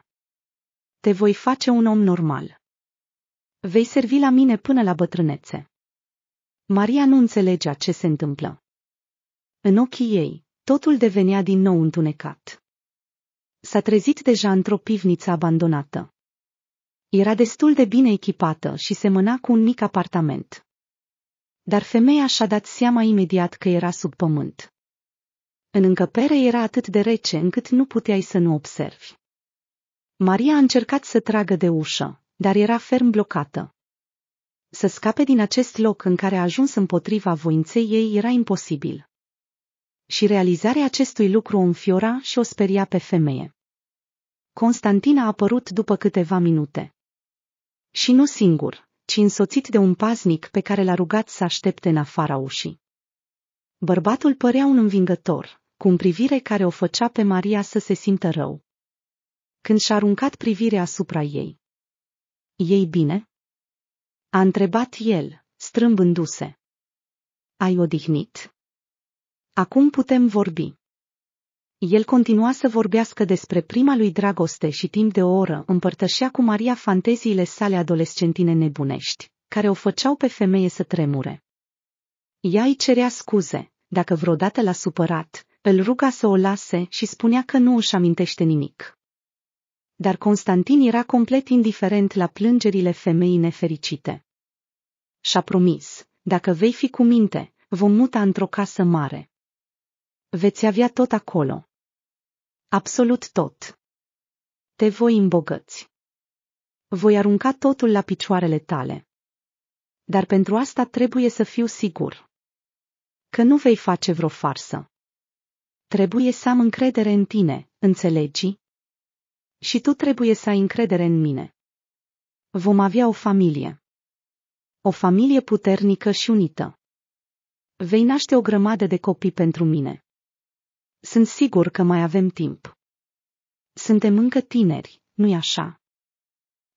Te voi face un om normal. Vei servi la mine până la bătrânețe. Maria nu înțelegea ce se întâmplă. În ochii ei, totul devenea din nou întunecat. S-a trezit deja într-o pivniță abandonată. Era destul de bine echipată și semăna cu un mic apartament dar femeia și-a dat seama imediat că era sub pământ. În încăpere era atât de rece încât nu puteai să nu observi. Maria a încercat să tragă de ușă, dar era ferm blocată. Să scape din acest loc în care a ajuns împotriva voinței ei era imposibil. Și realizarea acestui lucru o înfiora și o speria pe femeie. Constantina a apărut după câteva minute. Și nu singur ci însoțit de un paznic pe care l-a rugat să aștepte în afara ușii. Bărbatul părea un învingător, cu un privire care o făcea pe Maria să se simtă rău. Când și-a aruncat privirea asupra ei. Ei bine? A întrebat el, strâmbându-se. Ai odihnit? Acum putem vorbi. El continua să vorbească despre prima lui dragoste și timp de o oră împărtășea cu Maria fanteziile sale adolescentine nebunești, care o făceau pe femeie să tremure. Ea îi cerea scuze, dacă vreodată l-a supărat, îl ruga să o lase și spunea că nu își amintește nimic. Dar Constantin era complet indiferent la plângerile femeii nefericite. Și-a promis, dacă vei fi cu minte, vom muta într-o casă mare. Veți avea tot acolo. Absolut tot. Te voi îmbogăți. Voi arunca totul la picioarele tale. Dar pentru asta trebuie să fiu sigur. Că nu vei face vreo farsă. Trebuie să am încredere în tine, înțelegi? Și tu trebuie să ai încredere în mine. Vom avea o familie. O familie puternică și unită. Vei naște o grămadă de copii pentru mine sunt sigur că mai avem timp. Suntem încă tineri, nu-i așa?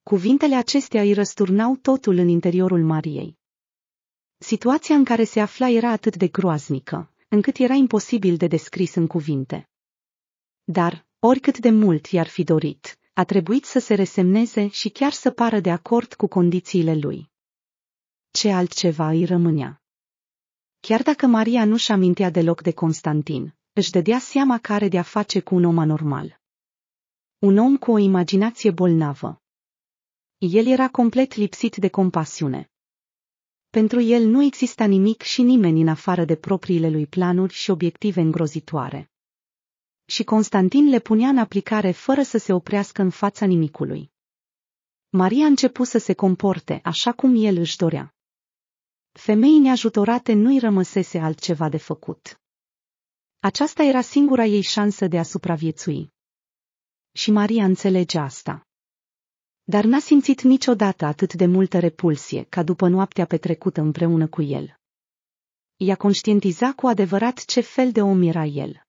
Cuvintele acestea îi răsturnau totul în interiorul Mariei. Situația în care se afla era atât de groaznică, încât era imposibil de descris în cuvinte. Dar, oricât de mult i-ar fi dorit, a trebuit să se resemneze și chiar să pară de acord cu condițiile lui. Ce altceva îi rămânea? Chiar dacă Maria nu-și amintea deloc de Constantin, își dădea seama care de-a face cu un om anormal. Un om cu o imaginație bolnavă. El era complet lipsit de compasiune. Pentru el nu exista nimic și nimeni în afară de propriile lui planuri și obiective îngrozitoare. Și Constantin le punea în aplicare fără să se oprească în fața nimicului. Maria început să se comporte așa cum el își dorea. Femeii neajutorate nu-i rămăsese altceva de făcut. Aceasta era singura ei șansă de a supraviețui. Și Maria înțelege asta. Dar n-a simțit niciodată atât de multă repulsie ca după noaptea petrecută împreună cu el. Ea conștientiza cu adevărat ce fel de om era el.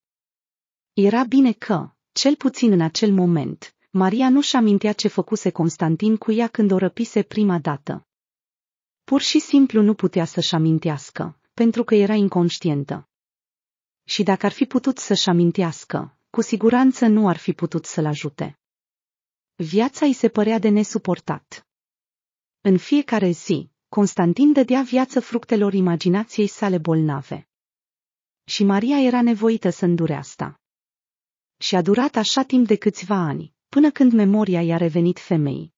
Era bine că, cel puțin în acel moment, Maria nu-și amintea ce făcuse Constantin cu ea când o răpise prima dată. Pur și simplu nu putea să-și amintească, pentru că era inconștientă. Și dacă ar fi putut să-și amintească, cu siguranță nu ar fi putut să-l ajute. Viața îi se părea de nesuportat. În fiecare zi, Constantin dădea viață fructelor imaginației sale bolnave. Și Maria era nevoită să îndure asta. Și a durat așa timp de câțiva ani, până când memoria i-a revenit femeii.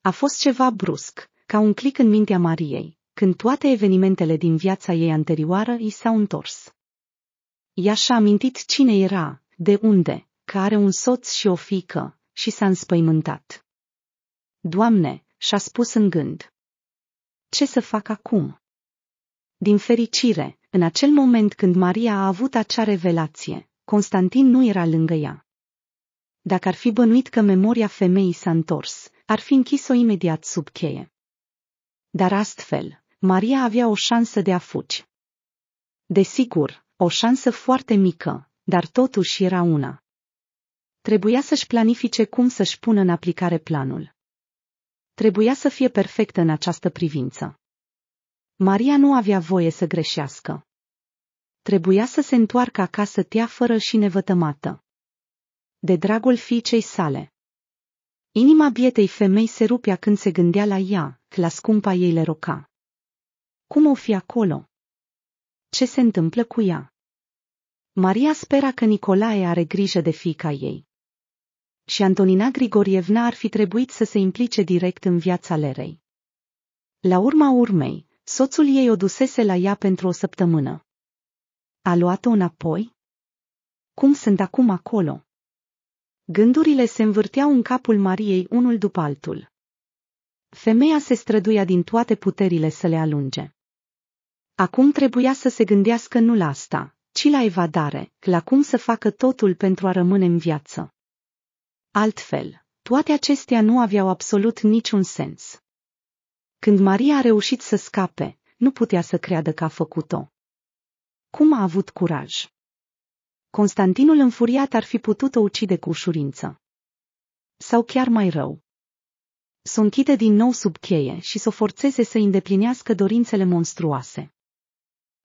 A fost ceva brusc, ca un clic în mintea Mariei, când toate evenimentele din viața ei anterioară i s-au întors. Ea și-a amintit cine era, de unde, că are un soț și o fică, și s-a înspăimântat. Doamne, și-a spus în gând. Ce să fac acum? Din fericire, în acel moment când Maria a avut acea revelație, Constantin nu era lângă ea. Dacă ar fi bănuit că memoria femeii s-a întors, ar fi închis-o imediat sub cheie. Dar astfel, Maria avea o șansă de a fugi. Desigur, o șansă foarte mică, dar totuși era una. Trebuia să-și planifice cum să-și pună în aplicare planul. Trebuia să fie perfectă în această privință. Maria nu avea voie să greșească. Trebuia să se întoarcă acasă teafără și nevătămată. De dragul fiicei sale. Inima bietei femei se rupea când se gândea la ea, la scumpa ei le roca. Cum o fi acolo? Ce se întâmplă cu ea? Maria spera că Nicolae are grijă de fica ei. Și Antonina Grigorievna ar fi trebuit să se implice direct în viața Lerei. La urma urmei, soțul ei o dusese la ea pentru o săptămână. A luat-o înapoi? Cum sunt acum acolo? Gândurile se învârteau în capul Mariei unul după altul. Femeia se străduia din toate puterile să le alunge. Acum trebuia să se gândească nu la asta, ci la evadare, la cum să facă totul pentru a rămâne în viață. Altfel, toate acestea nu aveau absolut niciun sens. Când Maria a reușit să scape, nu putea să creadă că a făcut-o. Cum a avut curaj? Constantinul înfuriat ar fi putut o ucide cu ușurință. Sau chiar mai rău. Să o închide din nou sub cheie și să o forțeze să îndeplinească dorințele monstruoase.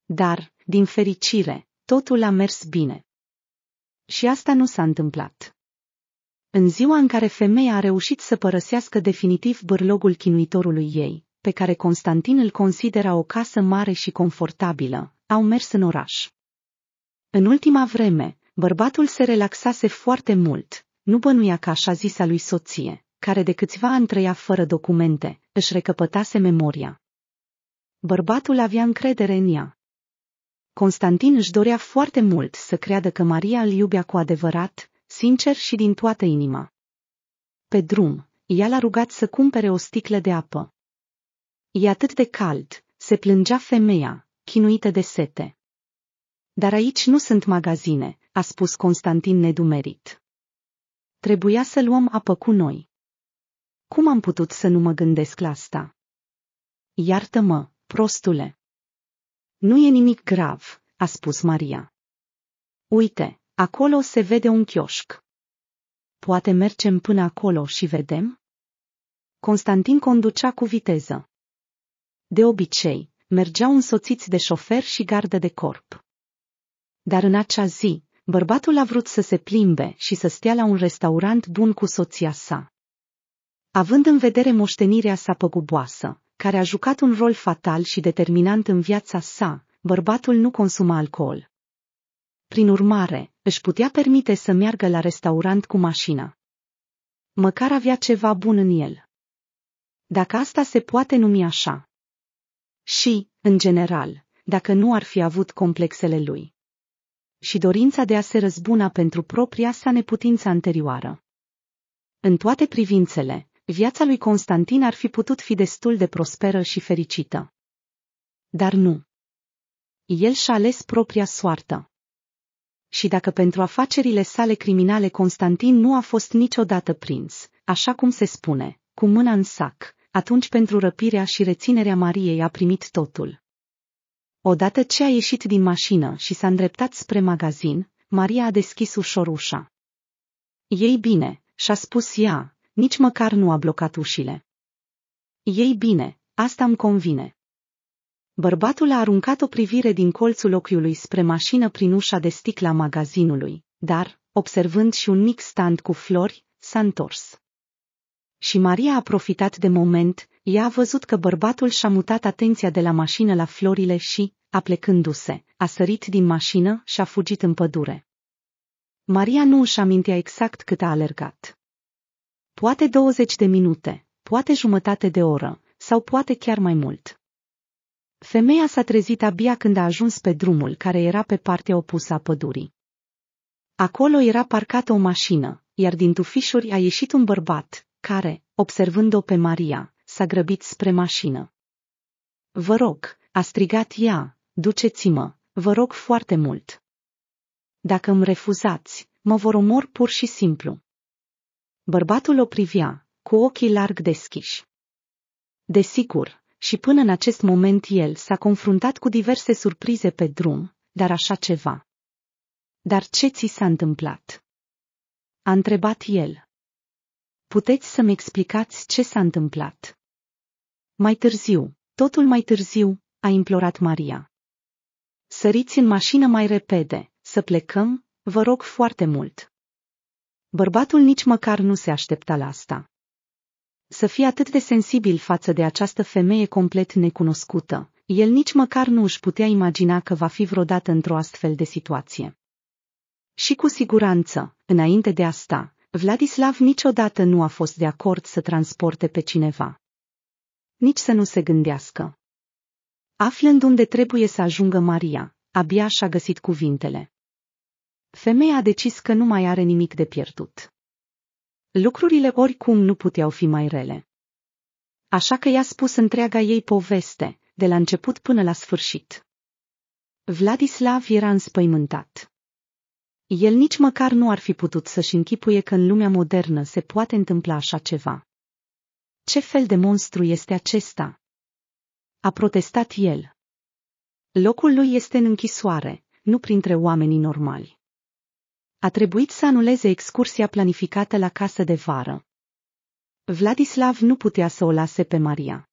Dar, din fericire, totul a mers bine. Și asta nu s-a întâmplat. În ziua în care femeia a reușit să părăsească definitiv bârlogul chinuitorului ei, pe care Constantin îl considera o casă mare și confortabilă, au mers în oraș. În ultima vreme, bărbatul se relaxase foarte mult, nu bănuia ca așa zisa lui soție, care de câțiva ani trăia fără documente, își recăpătase memoria. Bărbatul avea încredere în ea, Constantin își dorea foarte mult să creadă că Maria îl iubea cu adevărat, sincer și din toată inima. Pe drum, ea l-a rugat să cumpere o sticlă de apă. E atât de cald, se plângea femeia, chinuită de sete. Dar aici nu sunt magazine, a spus Constantin nedumerit. Trebuia să luăm apă cu noi. Cum am putut să nu mă gândesc la asta? Iartă-mă, prostule! Nu e nimic grav, a spus Maria. Uite, acolo se vede un chioșc. Poate mergem până acolo și vedem? Constantin conducea cu viteză. De obicei, mergeau însoțiți de șofer și gardă de corp. Dar în acea zi, bărbatul a vrut să se plimbe și să stea la un restaurant bun cu soția sa. Având în vedere moștenirea sa păguboasă, care a jucat un rol fatal și determinant în viața sa, bărbatul nu consuma alcool. Prin urmare, își putea permite să meargă la restaurant cu mașina. Măcar avea ceva bun în el. Dacă asta se poate numi așa. Și, în general, dacă nu ar fi avut complexele lui. Și dorința de a se răzbuna pentru propria sa neputință anterioară. În toate privințele, viața lui Constantin ar fi putut fi destul de prosperă și fericită. Dar nu. El și-a ales propria soartă. Și dacă pentru afacerile sale criminale Constantin nu a fost niciodată prins, așa cum se spune, cu mâna în sac, atunci pentru răpirea și reținerea Mariei a primit totul. Odată ce a ieșit din mașină și s-a îndreptat spre magazin, Maria a deschis ușor ușa. Ei bine, și-a spus ea, nici măcar nu a blocat ușile. Ei bine, asta îmi convine. Bărbatul a aruncat o privire din colțul ochiului spre mașină prin ușa de sticla magazinului, dar, observând și un mic stand cu flori, s-a întors. Și Maria a profitat de moment, ea a văzut că bărbatul și-a mutat atenția de la mașină la florile și, aplecându-se, a sărit din mașină și a fugit în pădure. Maria nu își amintea exact cât a alergat poate 20 de minute, poate jumătate de oră, sau poate chiar mai mult. Femeia s-a trezit abia când a ajuns pe drumul care era pe partea opusă a pădurii. Acolo era parcată o mașină, iar din tufișuri a ieșit un bărbat, care, observând-o pe Maria, s-a grăbit spre mașină. Vă rog, a strigat ea, duceți-mă, vă rog foarte mult. Dacă îmi refuzați, mă vor omor pur și simplu. Bărbatul o privea, cu ochii larg deschiși. Desigur, și până în acest moment el s-a confruntat cu diverse surprize pe drum, dar așa ceva. Dar ce ți s-a întâmplat? A întrebat el. Puteți să-mi explicați ce s-a întâmplat? Mai târziu, totul mai târziu, a implorat Maria. Săriți în mașină mai repede, să plecăm, vă rog foarte mult. Bărbatul nici măcar nu se aștepta la asta. Să fie atât de sensibil față de această femeie complet necunoscută, el nici măcar nu își putea imagina că va fi vreodată într-o astfel de situație. Și cu siguranță, înainte de asta, Vladislav niciodată nu a fost de acord să transporte pe cineva. Nici să nu se gândească. Aflând unde trebuie să ajungă Maria, abia și-a găsit cuvintele femeia a decis că nu mai are nimic de pierdut. Lucrurile oricum nu puteau fi mai rele. Așa că i-a spus întreaga ei poveste, de la început până la sfârșit. Vladislav era înspăimântat. El nici măcar nu ar fi putut să-și închipuie că în lumea modernă se poate întâmpla așa ceva. Ce fel de monstru este acesta? A protestat el. Locul lui este în închisoare, nu printre oamenii normali. A trebuit să anuleze excursia planificată la casă de vară. Vladislav nu putea să o lase pe Maria.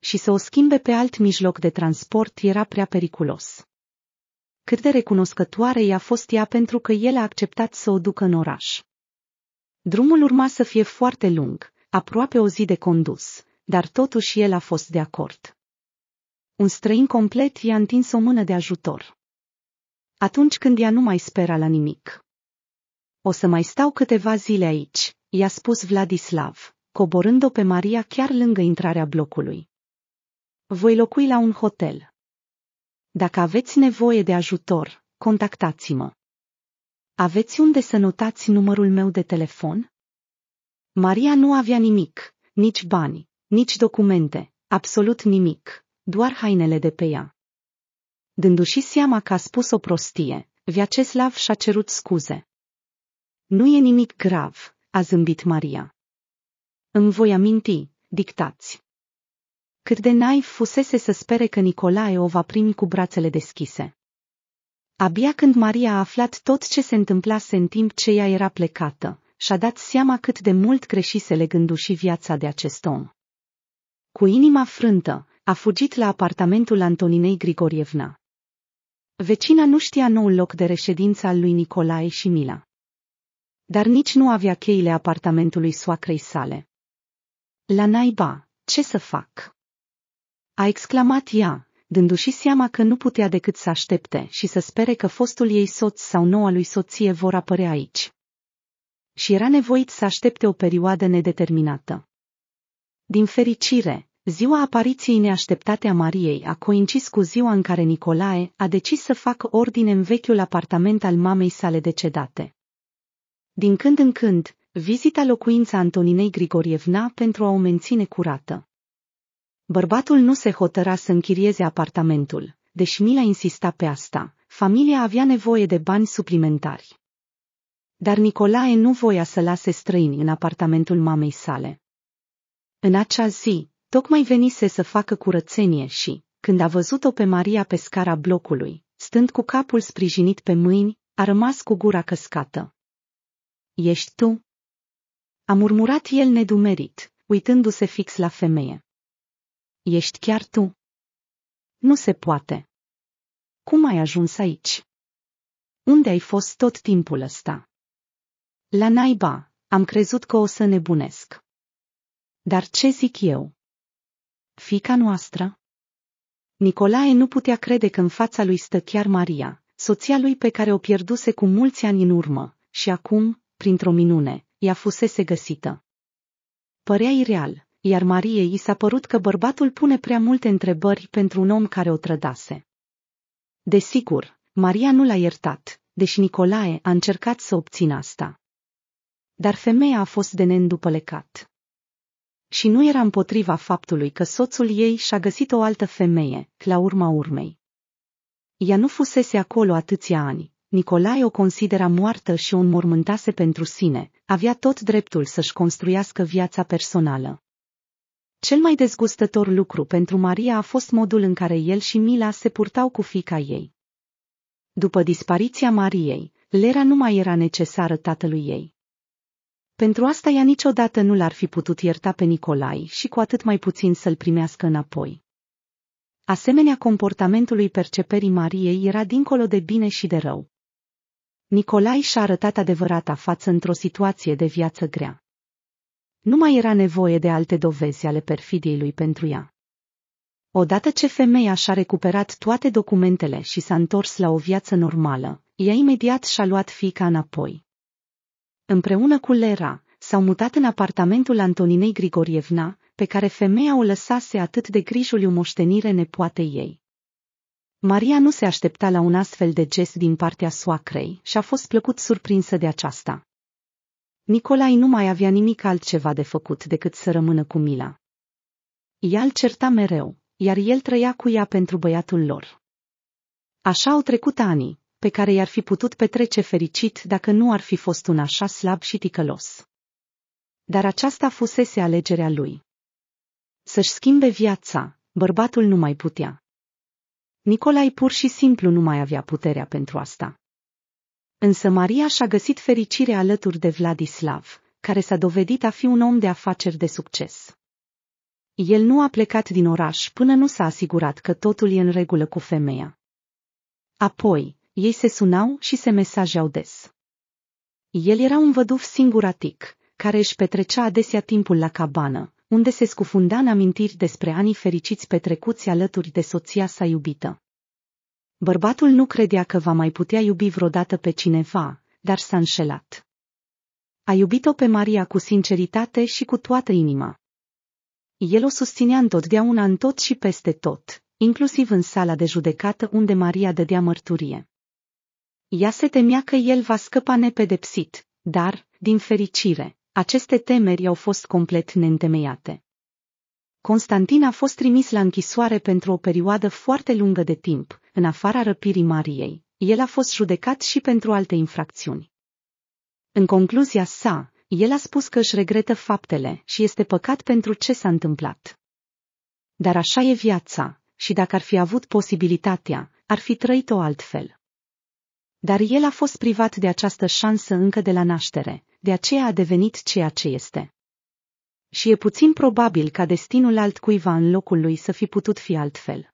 Și să o schimbe pe alt mijloc de transport era prea periculos. Cât de recunoscătoare i-a fost ea pentru că el a acceptat să o ducă în oraș. Drumul urma să fie foarte lung, aproape o zi de condus, dar totuși el a fost de acord. Un străin complet i-a întins o mână de ajutor atunci când ea nu mai spera la nimic. O să mai stau câteva zile aici, i-a spus Vladislav, coborând-o pe Maria chiar lângă intrarea blocului. Voi locui la un hotel. Dacă aveți nevoie de ajutor, contactați-mă. Aveți unde să notați numărul meu de telefon? Maria nu avea nimic, nici bani, nici documente, absolut nimic, doar hainele de pe ea. Dându-și seama că a spus o prostie, Viaceslav și-a cerut scuze. Nu e nimic grav, a zâmbit Maria. Îmi voi aminti, dictați. Cât de naiv fusese să spere că Nicolae o va primi cu brațele deschise. Abia când Maria a aflat tot ce se întâmplase în timp ce ea era plecată, și-a dat seama cât de mult greșise legându-și viața de acest om. Cu inima frântă, a fugit la apartamentul Antoninei Grigorievna. Vecina nu știa noul loc de reședință al lui Nicolae și Mila. Dar nici nu avea cheile apartamentului soacrei sale. La naiba, ce să fac? A exclamat ea, dându-și seama că nu putea decât să aștepte și să spere că fostul ei soț sau noua lui soție vor apărea aici. Și era nevoit să aștepte o perioadă nedeterminată. Din fericire, Ziua apariției neașteptate a Mariei a coincis cu ziua în care Nicolae a decis să facă ordine în vechiul apartament al mamei sale decedate. Din când în când, vizita locuința Antoninei Grigorievna pentru a o menține curată. Bărbatul nu se hotăra să închirieze apartamentul, deși Mila insista pe asta. Familia avea nevoie de bani suplimentari. Dar Nicolae nu voia să lase străini în apartamentul mamei sale. În acea zi, Tocmai venise să facă curățenie și, când a văzut-o pe Maria pe scara blocului, stând cu capul sprijinit pe mâini, a rămas cu gura căscată. Ești tu?" A murmurat el nedumerit, uitându-se fix la femeie. Ești chiar tu?" Nu se poate." Cum ai ajuns aici?" Unde ai fost tot timpul ăsta?" La naiba, am crezut că o să nebunesc." Dar ce zic eu?" fica noastră? Nicolae nu putea crede că în fața lui stă chiar Maria, soția lui pe care o pierduse cu mulți ani în urmă, și acum, printr-o minune, ea fusese găsită. Părea ireal, iar Marie i s-a părut că bărbatul pune prea multe întrebări pentru un om care o trădase. Desigur, Maria nu l-a iertat, deși Nicolae a încercat să obțină asta. Dar femeia a fost de neîndupălecat și nu era împotriva faptului că soțul ei și-a găsit o altă femeie, la urma urmei. Ea nu fusese acolo atâția ani. Nicolae o considera moartă și o înmormântase pentru sine, avea tot dreptul să-și construiască viața personală. Cel mai dezgustător lucru pentru Maria a fost modul în care el și Mila se purtau cu fica ei. După dispariția Mariei, Lera nu mai era necesară tatălui ei. Pentru asta ea niciodată nu l-ar fi putut ierta pe Nicolai și cu atât mai puțin să-l primească înapoi. Asemenea comportamentului perceperii Mariei era dincolo de bine și de rău. Nicolai și-a arătat adevărata față într-o situație de viață grea. Nu mai era nevoie de alte dovezi ale perfidiei lui pentru ea. Odată ce femeia și-a recuperat toate documentele și s-a întors la o viață normală, ea imediat și-a luat fica înapoi. Împreună cu Lera, s-au mutat în apartamentul Antoninei Grigorievna, pe care femeia o lăsase atât de grijuliu moștenire nepoate ei. Maria nu se aștepta la un astfel de gest din partea soacrei și a fost plăcut surprinsă de aceasta. Nicolai nu mai avea nimic altceva de făcut decât să rămână cu Mila. Ea îl certa mereu, iar el trăia cu ea pentru băiatul lor. Așa au trecut ani, pe care i-ar fi putut petrece fericit dacă nu ar fi fost un așa slab și ticălos. Dar aceasta fusese alegerea lui. Să-și schimbe viața, bărbatul nu mai putea. Nicolai pur și simplu nu mai avea puterea pentru asta. Însă Maria și-a găsit fericire alături de Vladislav, care s-a dovedit a fi un om de afaceri de succes. El nu a plecat din oraș până nu s-a asigurat că totul e în regulă cu femeia. Apoi, ei se sunau și se mesajau des. El era un văduv singuratic, care își petrecea adesea timpul la cabană, unde se scufunda în amintiri despre anii fericiți petrecuți alături de soția sa iubită. Bărbatul nu credea că va mai putea iubi vreodată pe cineva, dar s-a înșelat. A iubit-o pe Maria cu sinceritate și cu toată inima. El o susținea întotdeauna în tot și peste tot, inclusiv în sala de judecată unde Maria dădea mărturie. Ea se temea că el va scăpa nepedepsit, dar, din fericire, aceste temeri au fost complet neîntemeiate. Constantin a fost trimis la închisoare pentru o perioadă foarte lungă de timp, în afara răpirii Mariei. El a fost judecat și pentru alte infracțiuni. În concluzia sa, el a spus că își regretă faptele și este păcat pentru ce s-a întâmplat. Dar așa e viața, și dacă ar fi avut posibilitatea, ar fi trăit-o altfel. Dar el a fost privat de această șansă încă de la naștere, de aceea a devenit ceea ce este. Și e puțin probabil ca destinul altcuiva în locul lui să fi putut fi altfel.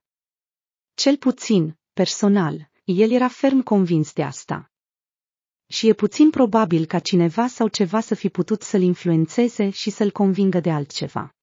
Cel puțin, personal, el era ferm convins de asta. Și e puțin probabil ca cineva sau ceva să fi putut să-l influențeze și să-l convingă de altceva.